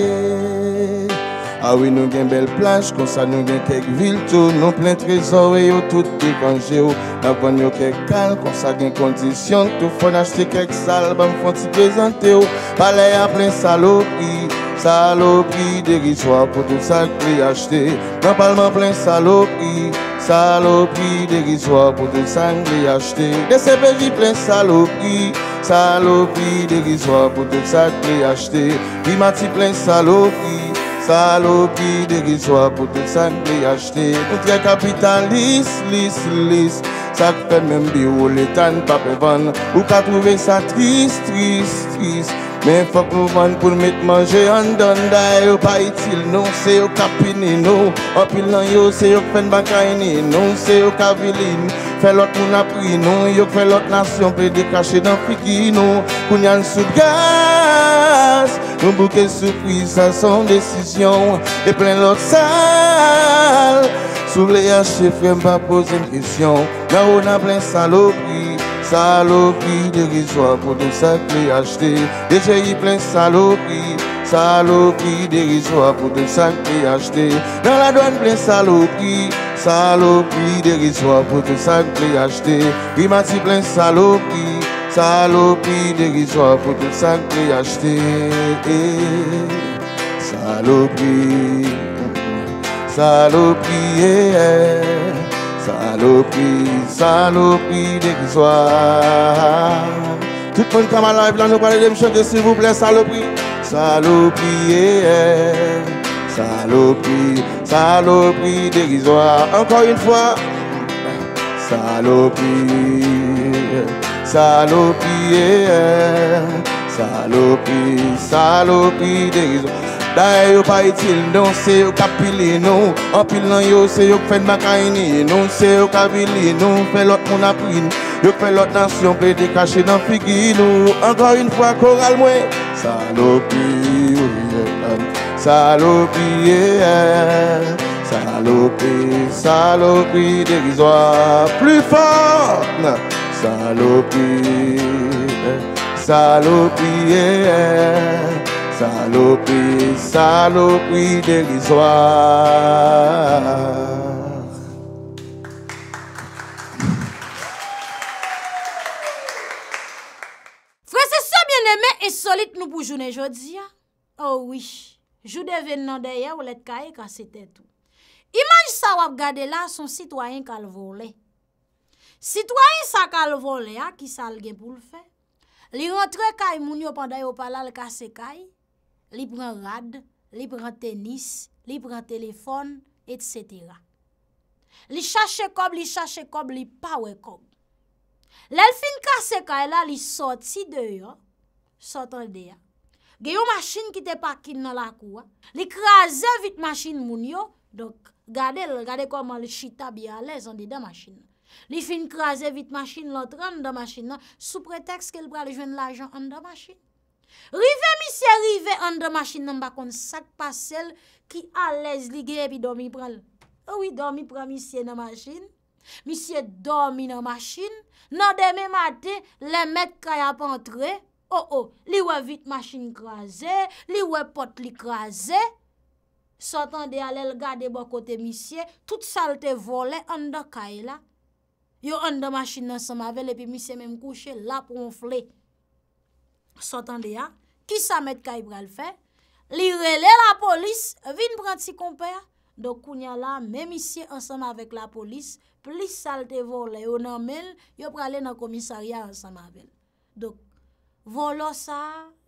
Ah oui, nous une belle plage, comme ça nous avons quelques villes tout, nous plein trésor et yo tout dégangé oh. Nous N'a pas quelques cal, comme ça condition, tout faut acheter quelques salles, bam font t'y présenter oh. Palais à plein saloperie, saloperie dérisoire pour tout ça que acheté. Normalement plein saloperie, saloperie dérisoire pour tout ça que acheté. Des CPJ plein saloperie, saloperie dérisoire pour tout ça que acheté. Primati plein saloperie. Salopi de rizwa pou te san li yachte Moun tre kapitan lis, lis, lis Sak fè mèm bi ou letan pa pe van Moun ka prouve sa tris, tris, tris Mè fò prouve an pou mèt manje Andan da yo pa itil nou Se yo kapine nou Opil nan yo se yo fèn bankayne nou Se yo kavilin fè lot moun apri nou Yo fè lot nasyon pè de kache dan fikino Koun yan soubgan grâce, nous bouquet surprise à son décision, et plein l'autre salle. Sous les haches, pas poser une question. Là, on a plein saloperie, saloperie dérisoire pour tout ça que achetés acheté. Déjà, il plein saloperie, saloperie dérisoire pour tout ça que achetés acheté. Dans la douane, plein saloperie, saloperie dérisoire pour tout ça que les acheté. Primati plein saloperie. Salopie, déguisoir, pour tout ça qui te achete salopie, salopie, salopi, salopi eh, eh. déguisoire Tout le monde live lan nou pale de s'il vous plaît Salopie, salopie, eh, salopie, salopie, déguisoire Encore une fois Salopi Salopie, salopie, salopi, salopi derizo D'ailleurs, yo pas non, c'est au kapili non Anpil c'est yo, se de ma makaini non Se au fait non, fe l'autre mon l'autre Yo lot nasyon, peut dans Encore une fois, moi, salopie, salopie Salopi, salopi, salopi, fort, Salopi, salopi, salopi, salopi delizwa. Fransese bieneme et solite nou pou jounen jodi. Oh oui, jounen venen deye ou lete kaye kase te tou. Imanj sa wap gade la son sitwayen kalvole. Sitwany sa kal vo le a, ki sal gen pou l fe. Li rentre kay moun yo panday yo palal kase kay. Li pren rad, li pren tenis, li pren telefon, et setera. Li chache kob, li chache kob, li pawe kob. Lel fin kase kay la, li sot si deyo, sot an deya. Gen yo masin ki te pakil nan la kwa. Li kraze vit masin moun yo, gade koman li chita bi alè, zan di den masin. Li fin kraze vit machine lotre an do machine nan, sou pretext ke li prale jwen l'ajan an do machine. Rive misye rive an do machine nan bakon sak pa sel ki al lez li geye pi domi pral. Oh Ouwi domi pral misye nan machine. Misye domi nan machine. Nan deme mati, le met kaya pa entre. Ou ou, li we vit machine kraze, li we pot li kraze. Sotan de ale l gade bo kote misye, tout salte vole an do kaya la. Yo an da masin nan samavele, epi misye men kouche, lap ronfle. Sotan de ya, ki sa met ka i bral fe, li rele la polis, vin prant si komper. Dok kounya la, men misye ansame avek la polis, plis salte volen, yo nan men, yo prale nan komisaria ansame avele. Dok, volo sa,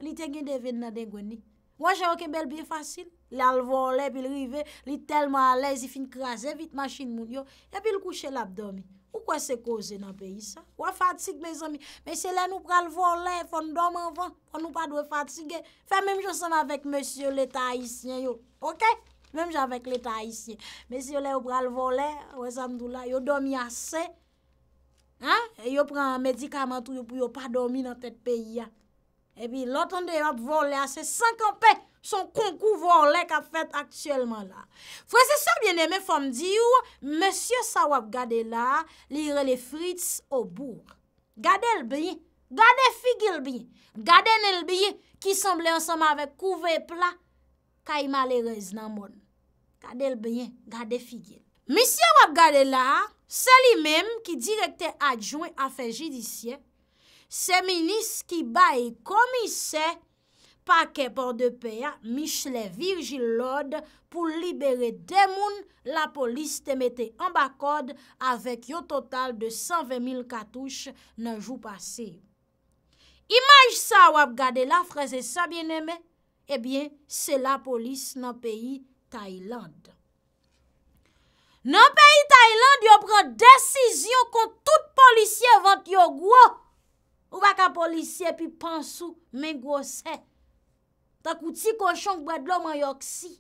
li ten gen deven nan den gweni. Wajan ke bel biye fasil, li al volen, pi li rive, li telman alezi fin krasen, vit masin moun yo, epi li kouche lap dormi. Ou kwa se koze nan peyi sa? Ou a fatig mezi ami? Mese le nou pral vole, fò nou dorm anvan, fò nou pa dwe fatig e. Fè mèm jò sèm avèk mese le taïsyen yo, ok? Mèm jò avèk le taïsyen. Mese yo le ou pral vole, wè zandou la, yo dormi asè. Ha? E yo pran medikaman tou yo pou yo pa dormi nan pet peyi ya. E pi lotan de yo ap vole asè, sankan pey! Son konkouvor lèk ap fèt aktuellement lè. Fwese sa byen eme fòm di ou, monsye sa wap gade la, li re le frits ou bour. Gade l bè, gade figil bè, gade nel bè, ki semblè ansèm avèk kouvè plat, ka ima le rez nan moun. Gade l bè, gade figil. Monsye wap gade la, seli mèm ki direkte adjouen a fè jidisye, se minis ki bay komise pa ke por de peya Michele Virgil Lode pou libere demoun la polis te mette an bakod avek yo total de 120.000 katouche nan jou pase. Imaj sa wap gade la fraze sa bieneme, ebyen eh se la polis nan peyi Tayland. Nan peyi Tayland yo pran desizyon kon tout polisye vant yo gwo, ou baka polisye pi pansou men gwo se. akouti konchonk bedlo mayoksi.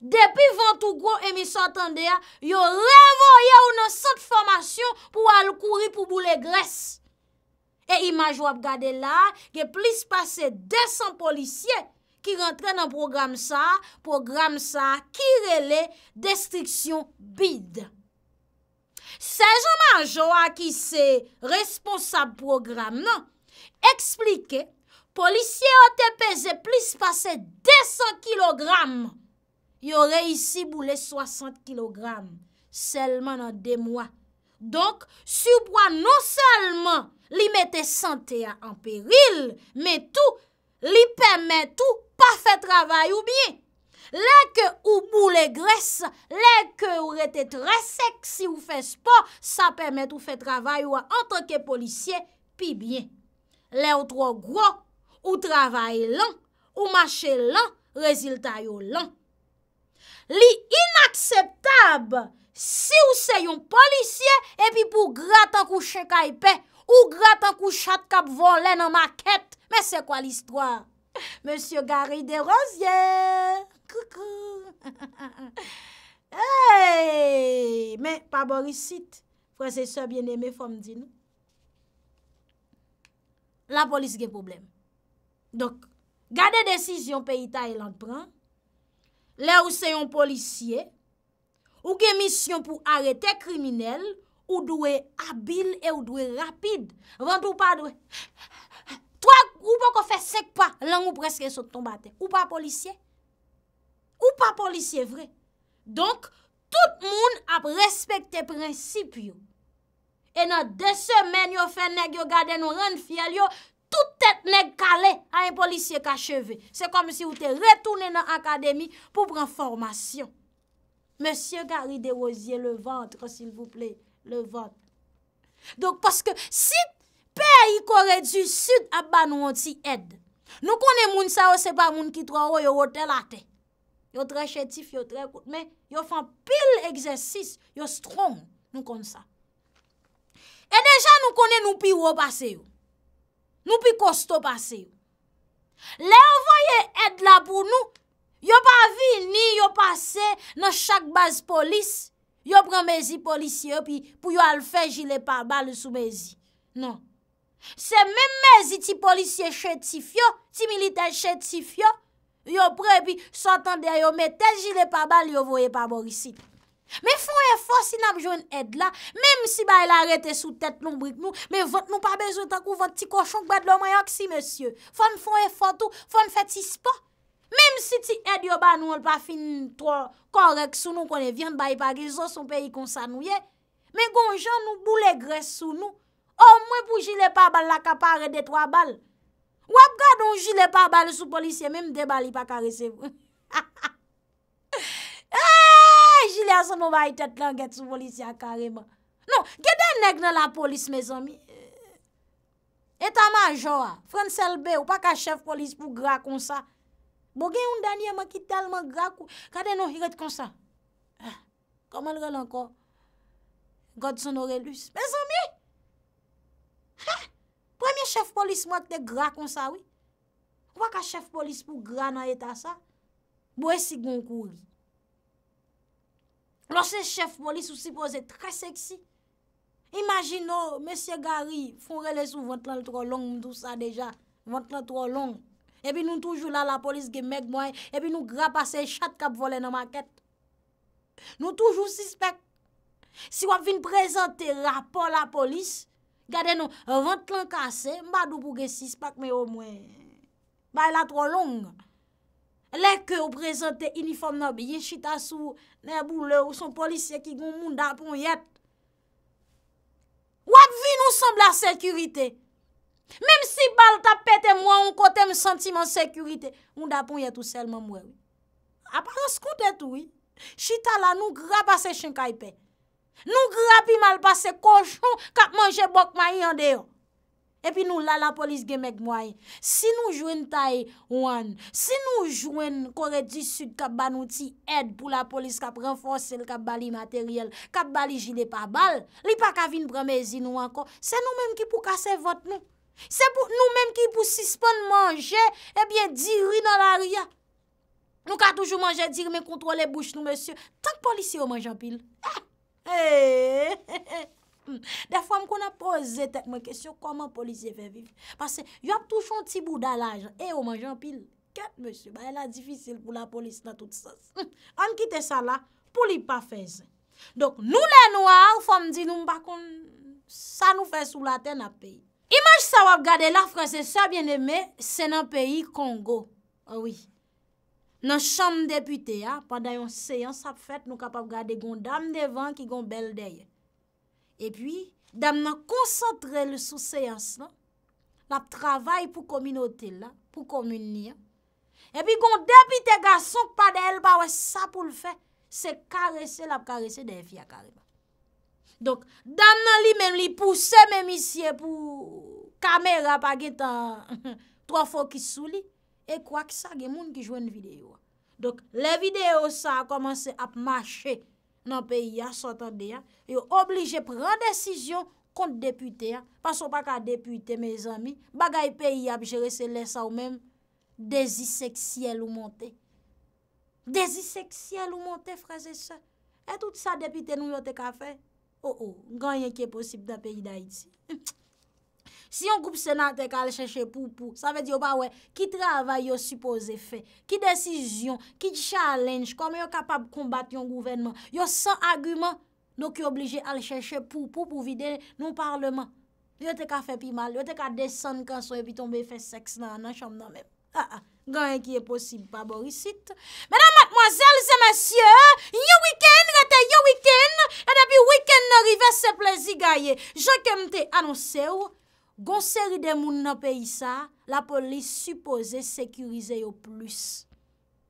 Depi 20 oukou, emisantande, yo revoye ou nan sot formasyon pou al kouri pou bou le gres. E imaj wap gade la, ge plis pase 200 policye ki rentre nan program sa, program sa, ki rele destriksyon bid. Sej an manjwa ki se responsab program nan, eksplike, Polisye o te peze plis pase 200 kilogram. Yo re isi boule 60 kilogram. Selman an de mwa. Donk, si ou pwa non selman li mette sante an peril, me tou, li pweme tou pa fe travay ou bie. Le ke ou boule gres, le ke ou re te tre sek si ou fes pa, sa pweme tou fe travay ou an tanke polisye, pi bie. Le ou tro gro, Ou travaye lan, ou mache lan, rezilta yo lan. Li inakseptab, si ou se yon polisye, epi pou gratan kou chekaype, ou gratan kou chakap volen an maket, me se kwa l'histoire? Monsie Garide Rosier! Koukou! Hey! Me, pa borisit, prese se bieneme fom di nou. La polis ge probleme. Donk, gade desisyon pe ita e lan pran, le ou se yon polisye, ou ke misyon pou arete kriminel, ou dwe abil e ou dwe rapide, vant ou pa dwe... Toa, ou pa ko fe sekpa lan ou preske sot tombate, ou pa polisye? Ou pa polisye vre? Donk, tout moun ap respekte prinsip yo, e nan de semen yo fe neg yo gade nou ren fiel yo, Tout tèt nèk kalè a yon polisye kacheve. Se kom si ou te retounè nan akademik pou pran formasyon. Monsye gari derosye le vantre, s'il vous plè. Le vantre. Donk paske si pè yi kore du sud ap ba nou an ti ed. Nou konè moun sa ou se pa moun ki trwa ou yo wote late. Yo tre chetif, yo tre kout. Men yo fan pil egzèsis. Yo stron nou kon sa. E deja nou konè nou pi wop ase yo. Nou pi kosto pase. Le yon voye et la pou nou. Yon pa vi ni yon pase nan chak base polis. Yon pren mezi polisye pi pou yon alfe jile pa bal sou mezi. Non. Se men mezi ti polisye chetifyo, ti milite chetifyo. Yon pre pi sotan deyo metel jile pa bal yon voye pa morisi. Men fon e fon si nan pou joun ed la, menm si bay la rete sou tèt lombrik nou, men vot nou pa bezou takou vot ti koshon k bet lò mayok si, mesye. Fon fon e fon tou, fon fetis pa. Menm si ti ed yo ba nou al pa fin to korek sou nou konen vyen bayi pa gizò oh, son peyi konsa nou ye, men gonjan nou bou le gres sou nou. O mwen pou jile pa bal la kapare de twa bal. Wap gwa don jile pa bal sou polisye menm de bali pa karesev. Ha ha ha! Ejile asan mou ba itet langet sou polis ya kareman. Non, gwen den neg nan la polis, me zanmi. Eh, eta majo a, fransel be ou pa ka chef polis pou gra kon sa. Bo gen yon danye man ki telman gra kon. Kade nou hiret kon sa? Eh, koman lren lanko? Godson orelus. Me zanmi! Eh, premier chef polis mou akte gra kon sa, oui. Ou pa ka chef polis pou gra nan eta sa? Bo e si goun kou, oui. Lò se chef polis ou si pose trè seksi. Imagino, oh, mè sè gari, foun rele sou vantlan lè tro long mè dò sa deja. Vantlan tro long. E pi nou toujou la la polis gen meg mwen, e pi nou grapase chat kap vole nan maket. Nou toujou sispek. Si wap vin prezante rapor la polis, gade nou vantlan kase, mba dò pou gen sispek mè o mwen. Bay la tro long. Lèkè ou prezante inifom nòb, yè chita sou, nè bou lè ou son polisye ki goun moun da pou yèt. Wap vi nou semb la sekurite. Mèm si bal tapete mwa ou kote m senti man sekurite, moun da pou yèt ou selman mwen. Aparan skoute tou, chita la nou graba se chenkaype. Nou grabi mal ba se kojou kap manje bok may yande yo. Epi nou la la polis genmèk mwoy. Si nou jwen tae ouan, si nou jwen kore di sud kap banouti ed pou la polis kap renfonse l kap bali materyel, kap bali jile pa bal, li pa kavin pramezi nou ankon, se nou menm ki pou kase vot nou. Se nou menm ki pou sispon manje, ebyen diri nan la ria. Nou ka toujou manje diri men kontro le bouch nou monsye. Tak polisi yo manjampil. De fòm kon ap pose tek mwen kesyon Koman polisye fe vil Pase yon ap touchon ti bouda la jan E oman jan pil Ket monsye ba yon la difisil pou la polis na tout sos An kite sa la pou li pa fez Donk nou la nou ar Fòm di nou mbakon Sa nou fe sou la ten ap peyi Imanj sa wap gade la franse sa bien eme Se nan peyi Kongo Awi Nan chanm depute ya Padayon se yon sap fet nou kapap gade Gon dam devan ki gon bel deyye E pi, dam nan koncentre le sou seyans nan, lap travay pou kominote la, pou komin ni. E pi, kon depite ga souk pa de elba, wè sa pou l'fè, se karese lap karese de evya kareman. Donk, dam nan li men li pousse men misye pou kamera pa getan, trofokisou li, e kwa ki sa, gen moun ki jwen videyo. Donk, le videyo sa a komanse ap mache nan peyi ya sotande ya, yo oblije pren desisyon kont depute ya, pason pa ka depute, me zami, bagay peyi ya ap jere se lesa ou men, dezi seksyel ou monte. Dezi seksyel ou monte, fraze se. E tout sa depute nou yote ka fe? Oh oh, ganyen ki e posib da peyi da iti. Si yon goup senat te ka lè chèche pou pou, sa vè diyo pa wè, ki travè yon suppose fè, ki desisyon, ki challenge, kome yon kapab kombat yon gouvenman, yon san agumen, nou ki oblige al chèche pou pou pou vide yon parlement. Yon te ka fè pi mal, yon te ka desan kanso, epi tombe fè seks nan, nan chanm nan mèp. Ha ha, ganyan ki e posib pa borisit. Mèdam matmoazèl zè mèsyè, yon wikèn, rete yon wikèn, e depi wikèn nè rive se plezi gaye, jokèm te anonsè ou, Gon seri de moun nan peyi sa, la polis supose sekurize yo plus.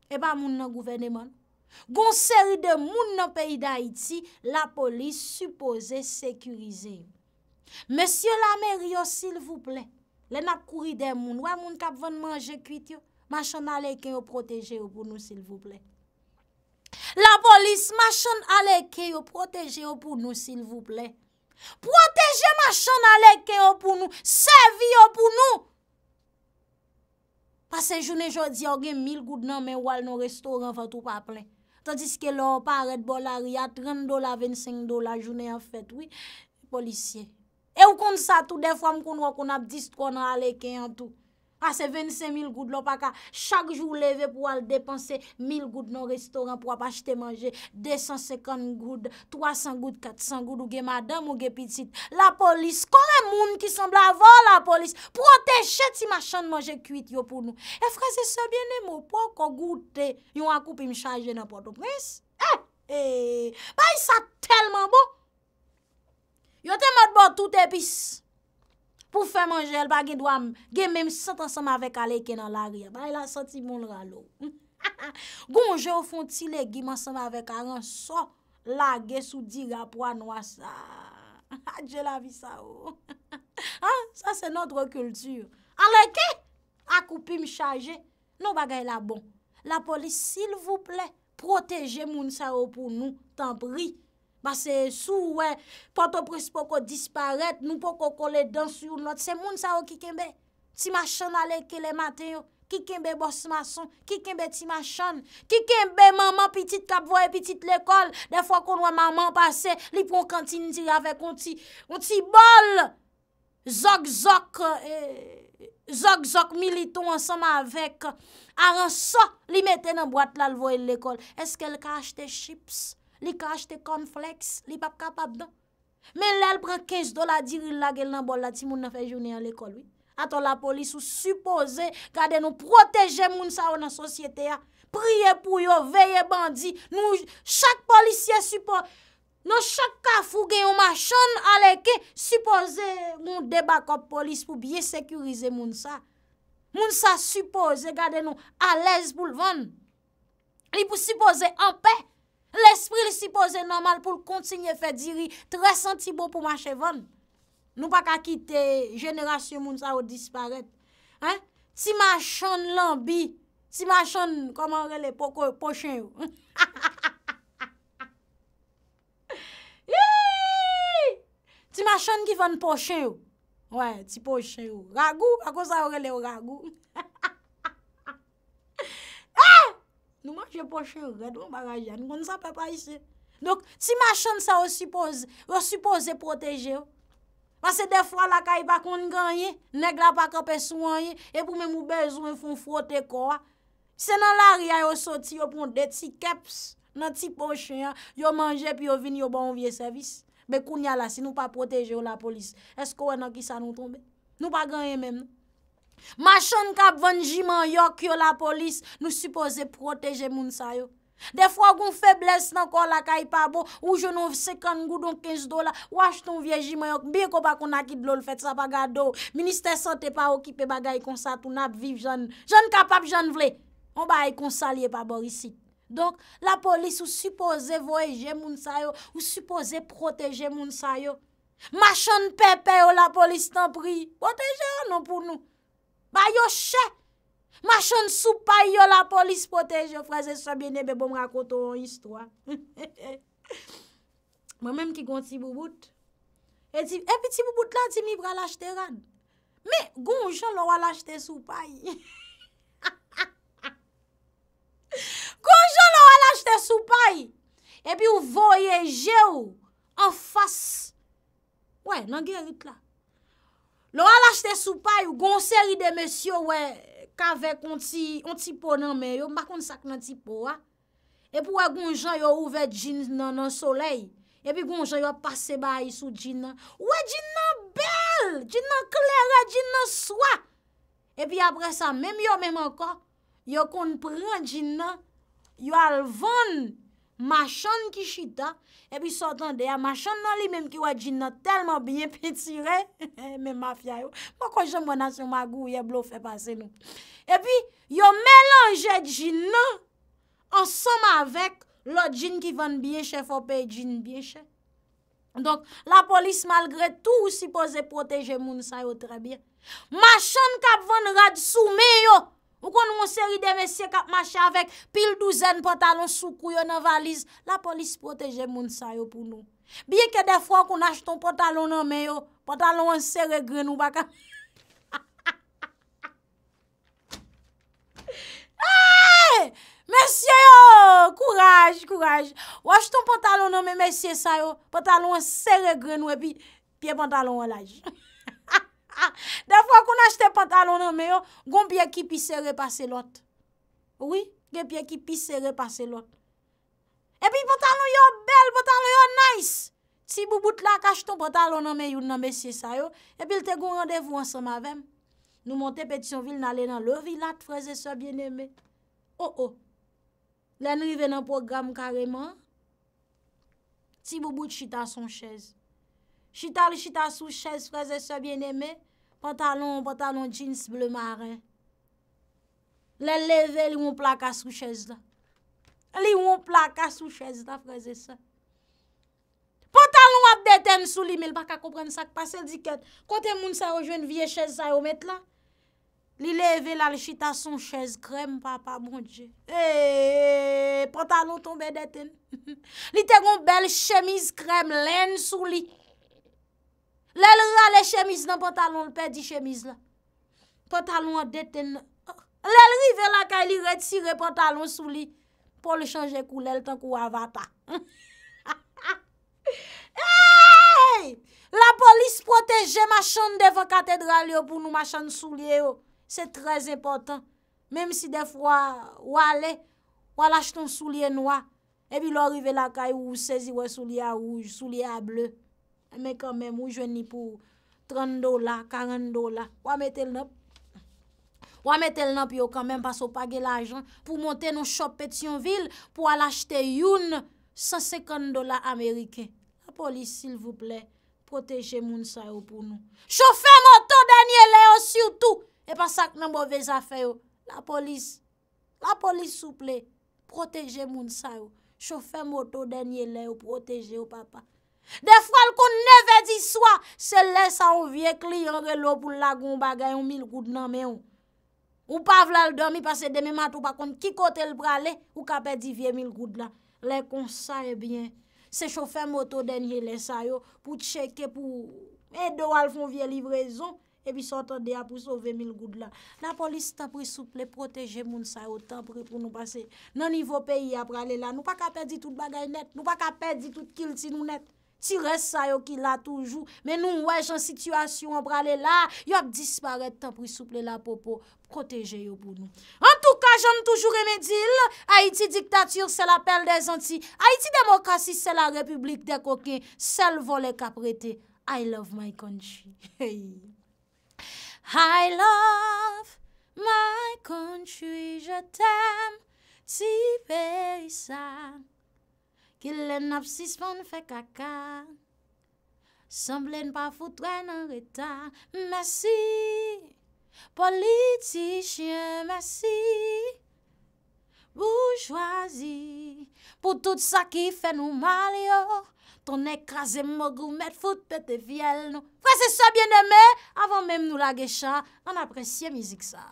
E ba moun nan gouvene moun. Gon seri de moun nan peyi da iti, la polis supose sekurize yo. Monsie la meri yo sil vouple. Le nap kuri de moun. Wè moun kap voun manje kuit yo. Machon aleke yo proteje yo pou nou sil vouple. La polis machon aleke yo proteje yo pou nou sil vouple. Proteje machan aleke yo pou nou, servi yo pou nou. Pase jounen jodi yo gen mil goud nan men wal nou restoran fa tou pa plen. Tandis ke lor pa aret bolari a 30 dola 25 dola jounen an fet. Oui, policien. E ou kont sa tou defwa m kon wakon ap dist kon aleke yo tou. A se 25.000 goud lopaka, chak jou leve pou al depanse 1.000 goud nan restoran pou ap achete manje, 250 goud, 300 goud, 400 goud ou ge madame ou ge pitit. La polis, kore moun ki sembla avan la polis, proteje ti machan manje kuit yo pou nou. E fra se se biene mou, pou akou kou goutte, yon akou pi mi chaje nan poto pres. E, e, pa yi sa telman bo, yon te mat bo tout epis. Pou fè manjèl bagè dwa gè mèm sè tan sèm avèk a lèkè nan lèkè. Bay la sè ti moun ralò. Gon jè ou fon ti lè gè mèm sèm avèk a ran sò. La gè soudi rapwa noua sè. Adjè la vi sè ou. Sa sè notre kültyr. A lèkè akou pimi chaje nou bagè la bon. La polis s'il voup lè proteje moun sè ou pou nou tan pri. Basè sou, wè, patopris pou ko disparèt, nou pou ko kole dans yon not. Se moun sa wè ki kembe, ti machan ale ke le maten yo, ki kembe bos mason, ki kembe ti machan, ki kembe maman pitit kap voye pitit l'ekol, defwa kon wè maman pase, li pou kontinitir avek, konti bol, zok zok, e, zok zok militon ansama avek, aran sa, li meten an boat la l voye l'ekol. Eske l ka achte chips? Li ka achte kon fleks, li pap kapap dan. Men lèl pran 15 dola diril la gel nan bol la ti moun na fe jouni an l'ekoli. Ato la polis ou suppose, gade nou proteje moun sa ou nan sosyete a. Priye pou yo, veye bandi. Nou, chak polisye suppose, nou chak ka fougen yon machon aleke, suppose moun debakop polis pou biye sekurize moun sa. Moun sa suppose, gade nou, alez pou l'van. Li pou suppose an pek. L'espril si pose normal pou l'kontinye fe diri, tre senti bo pou manchevan. Nou pa kakite jenerasyon moun sa ou disparet. Ti ma chan l'anbi, ti ma chan koman rele poko pochen ou. Ti ma chan ki van pochen ou. Ouè, ti pochen ou. Ragou, akou sa ou rele ou ragou. Nou manje poche rèdou an bagajè, nou an sape pa isè. Dok, si ma chan sa o supose, o supose proteje yo. Pase defwa oh, la kaye pa kon ganyè, negla pa kape souanyè, epou men mou bezwen foun frote kwa. Se nan la ria yo soti, yo pon deti keps, nan ti poche ya, yo manje pi yo vin yo banvye servis. Be koun ya la, si nou pa proteje yo la polis, eskou enan ki sa nou tombe. Nou pa ganyè menmè. Ma chan kap ven jiman yok yo la polis nou suppose proteje moun sayo. De fwa goun febles nan kon la kay pa bo, ou jounon 50 goudon 15 dola, ou ach ton vie jiman yok. Biye ko pa kon akid lol fet sa pa gado, minister sante pa okipe bagay konsa tou nap viv jan. Jan kap ap jan vle, an ba yi e konsa liye pa bor isi. Donk la polis ou suppose voye jiman sayo, ou suppose proteje moun sayo. Ma chan pepe yo la polis tan pri, proteje yo nan pou nou. Ba yo che, ma chan sou pay yo la polis pote, yo fraze sa bine bebo mrakoto yon histwa. Mwen menm ki kon ti bubut. E pi ti bubut la, ti mivra la chteran. Me, kon chan lo wala chte sou pay. Kon chan lo wala chte sou pay. E pi ou voyeje ou, an fas. Wè, nan gen yot la. Lo a lache te soupa yo, gon seri de mesyo wey, kave kon ti, kon ti ponan men yo, makon sak nan ti ponan. Ah. Epi wey, gon jan yo ouve jina nan soley, epi gon jan yo pase bayi sou jina. Wey, jina bel, jina kleran, jina swa. Epi apre sa, menm yo menm anka, yo kon pren jina, yo alvon, Ma chan ki chita, e pi sotan de ya, ma chan nan li menm ki waj jina telman byen petire, me ma fya yo, pokon jen mwen asyon magou ye blo fe pase nou. E pi, yo melanje jina, ansanm avek, lo jin ki ven byen che fope, jin byen che. Donk, la polis malgre tou si pose proteje moun sa yo trebyen. Ma chan kap ven rad soume yo. Ou kon nou monseri de mesye kap mache avèk pil douzen pantalon soukou yo nan valiz, la polis proteje moun sa yo pou nou. Biye ke defwa kon ashton pantalon nan men yo, pantalon an sere gren ou baka. Mesye yo, kouraj, kouraj. Ou ashton pantalon nan men mesye sa yo, pantalon an sere gren ou epi, piye pantalon an laj. De fwa kou nache te pantalon anme yo, goun pye ki pis se repase lot. Oui, goun pye ki pis se repase lot. E pi pantalon yo bel, pantalon yo nice. Si bou bout la kache ton pantalon anme, yon nanme si sa yo, e pi lte goun randevou ansa mavem. Nou monte petisyon vil nan le nan le vilat, fraze so bien eme. Oh oh, len rive nan program kareman, si bou bout chita son chez. Chita li chita sou chez, fraze so bien eme, Pantalon, pantalon, jeans, ble marè. Le leve, li woun plaka sou chèze la. Li woun plaka sou chèze la, preze sa. Pantalon ap deten sou li, me l baka kompren sa, kwa se diket. Kote moun sa yo jwen vie chèze sa yo met la. Li leve la, li chita son chèze krem, papa, bon diye. E, eh, e, eh, e, eh, e, pantalon tombe deten. Li tegon bel chemise krem, len sou li. Lè lè alè chemise nan pantalon lè pedi chemise nan. Pantalon an deten nan. Lè lè rive lakay li retire pantalon sou li. Po lè chanje kou lè lè tankou avata. La polis proteje machan devan katedral yo pou nou machan sou li yo. Se trez importan. Mem si defwa wale, wale achton sou liye noa. E bi lò rive lakay ou sezi wè sou liye a ouj, sou liye a bleu. Mè kèmèm ou jwen ni pou 30 dola, 40 dola. Wame tèl nop. Wame tèl nop yo kèmèm pas ou page l'ajan pou monte nou shop Petionville pou al achte youn 150 dola Ameriken. La polis s'il vous plè, protege moun sa yo pou nou. Chou fèm o to denye le yo sio tou. E pa sa kèmèm bovez a fè yo. La polis, la polis sou plè, protege moun sa yo. Chou fèm o to denye le yo, protege yo papa. De fwal kon neve di swa, se lè sa ou vie kli yon relo pou lagoun bagay yon mil goud nan me ou. Ou pa vlal dormi pase deme matou pa kon ki kote l prale ou ka pedi vie mil goud la. Lè kon sa e bien, se chofe moto denye lè sa yo pou tcheke pou edo al fon vie livrezon e bi sotan de a pou so ve mil goud la. Na polis tan pri souple proteje moun sa yo tan pri pou nou pase nan nivou peyi a prale la. Nou pa ka pedi tout bagay net, nou pa ka pedi tout kil si nou net. Ti res sa yo ki la toujou, men nou wèj an situasyon an pralè la, yo ap disparet tan pri souple la popo, proteje yo pou nou. An tou ka, jom toujou remedil, Haiti diktatyr se la pel de zanti, Haiti demokrasi se la republik de kokin, sel volè ka prete, I love my country. I love my country, je t'aime si pe y sa, Ki lè n ap sisman fè kaka, Semble n pa foute wè nan reta, Mèsi, politi chien, Mèsi, bou jwazi, Pou tout sa ki fè nou mal yo, Ton ekrase mou gou mè foute pète fiel nou, Wè se sa bienèmè, Avèm mèm nou la gecha, An apresye mizik sa.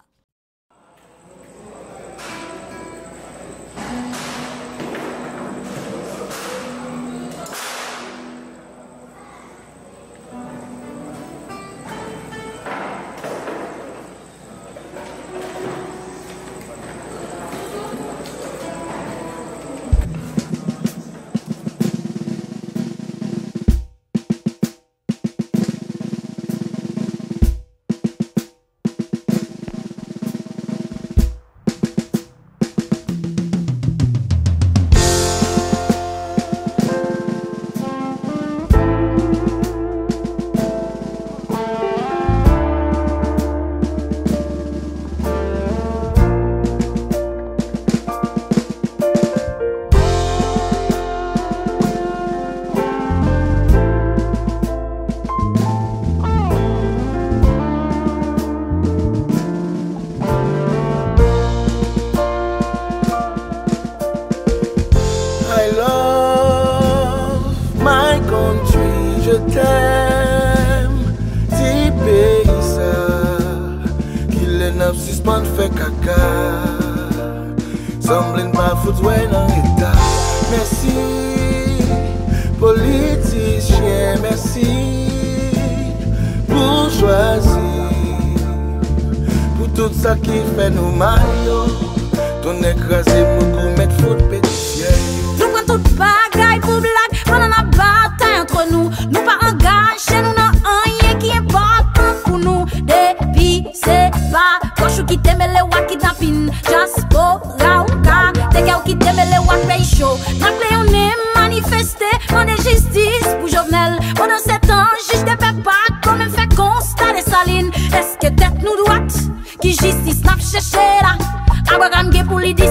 Dispon fè kaka, Samblen pa foud wè nan etat. Mersi, politisyen, Mersi, pou jwazi, Pou tout sa ki fè nou mayo, Ton ek rase mou kou met foud petisyen. Joun kwen tout bagay pou blag, Panan a batay antre nou, Nou pa an ga, N'appelez on est manifesté, on est justice pour Jovenel. Pendant sept ans, juste de fait pas, comme même fait constat Saline. Est-ce que tête nous doit qui justice n'a pas cherché là? Abraham pour lui dit,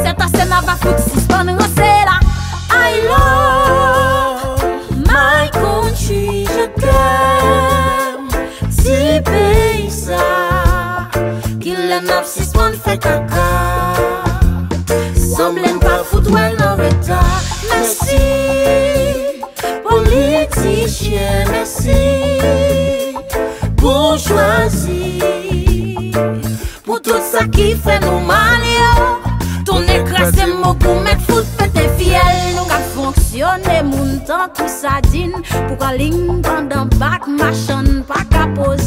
qui fait nous mal à tourner crace pour mettre foule fait et fière nous qu'à fonctionner mon temps tout sadine pour qu'on dans un bac machin pas poser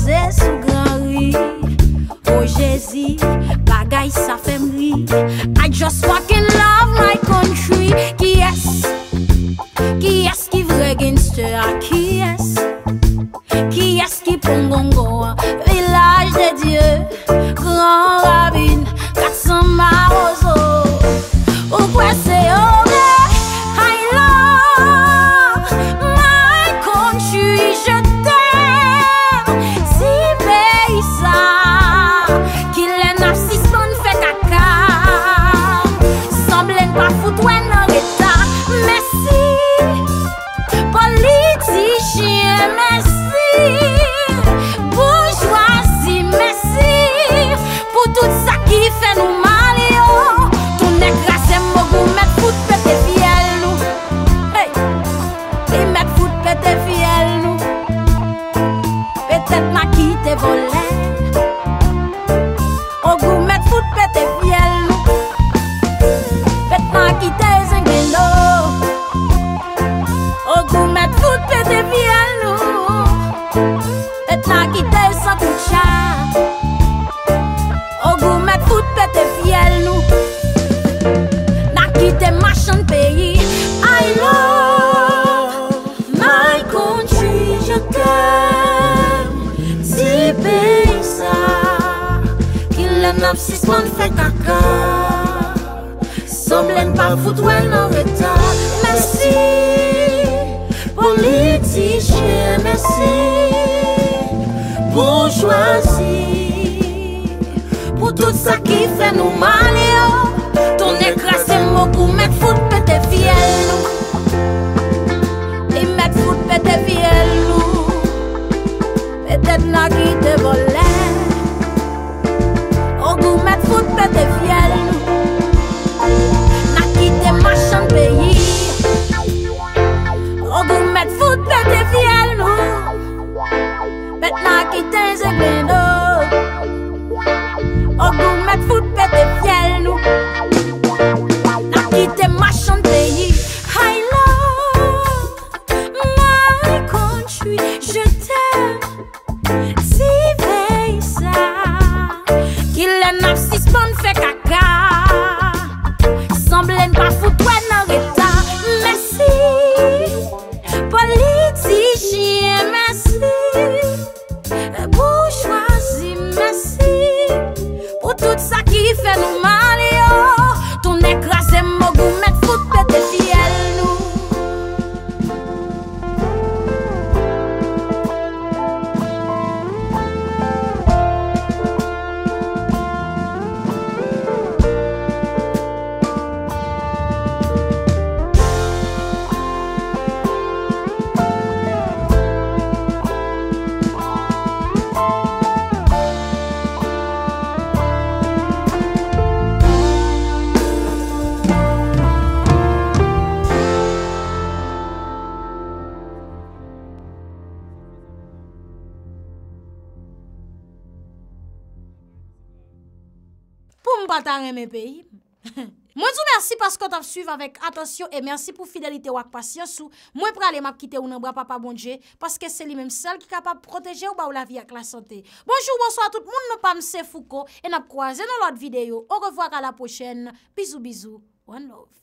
Suiv avèk, atensyon e mersi pou fidelite wak pasyansou. Mwen pralè map kite ou nan bra pa pa bondje, paske se li menm sel ki kapap proteje ou ba ou la vi ak la sante. Bonjou, bonso a tout moun, nan pa mse fouko, e nan proazè nan lot videyo. Ou revwak a la pochen. Bizou, bizou, one love.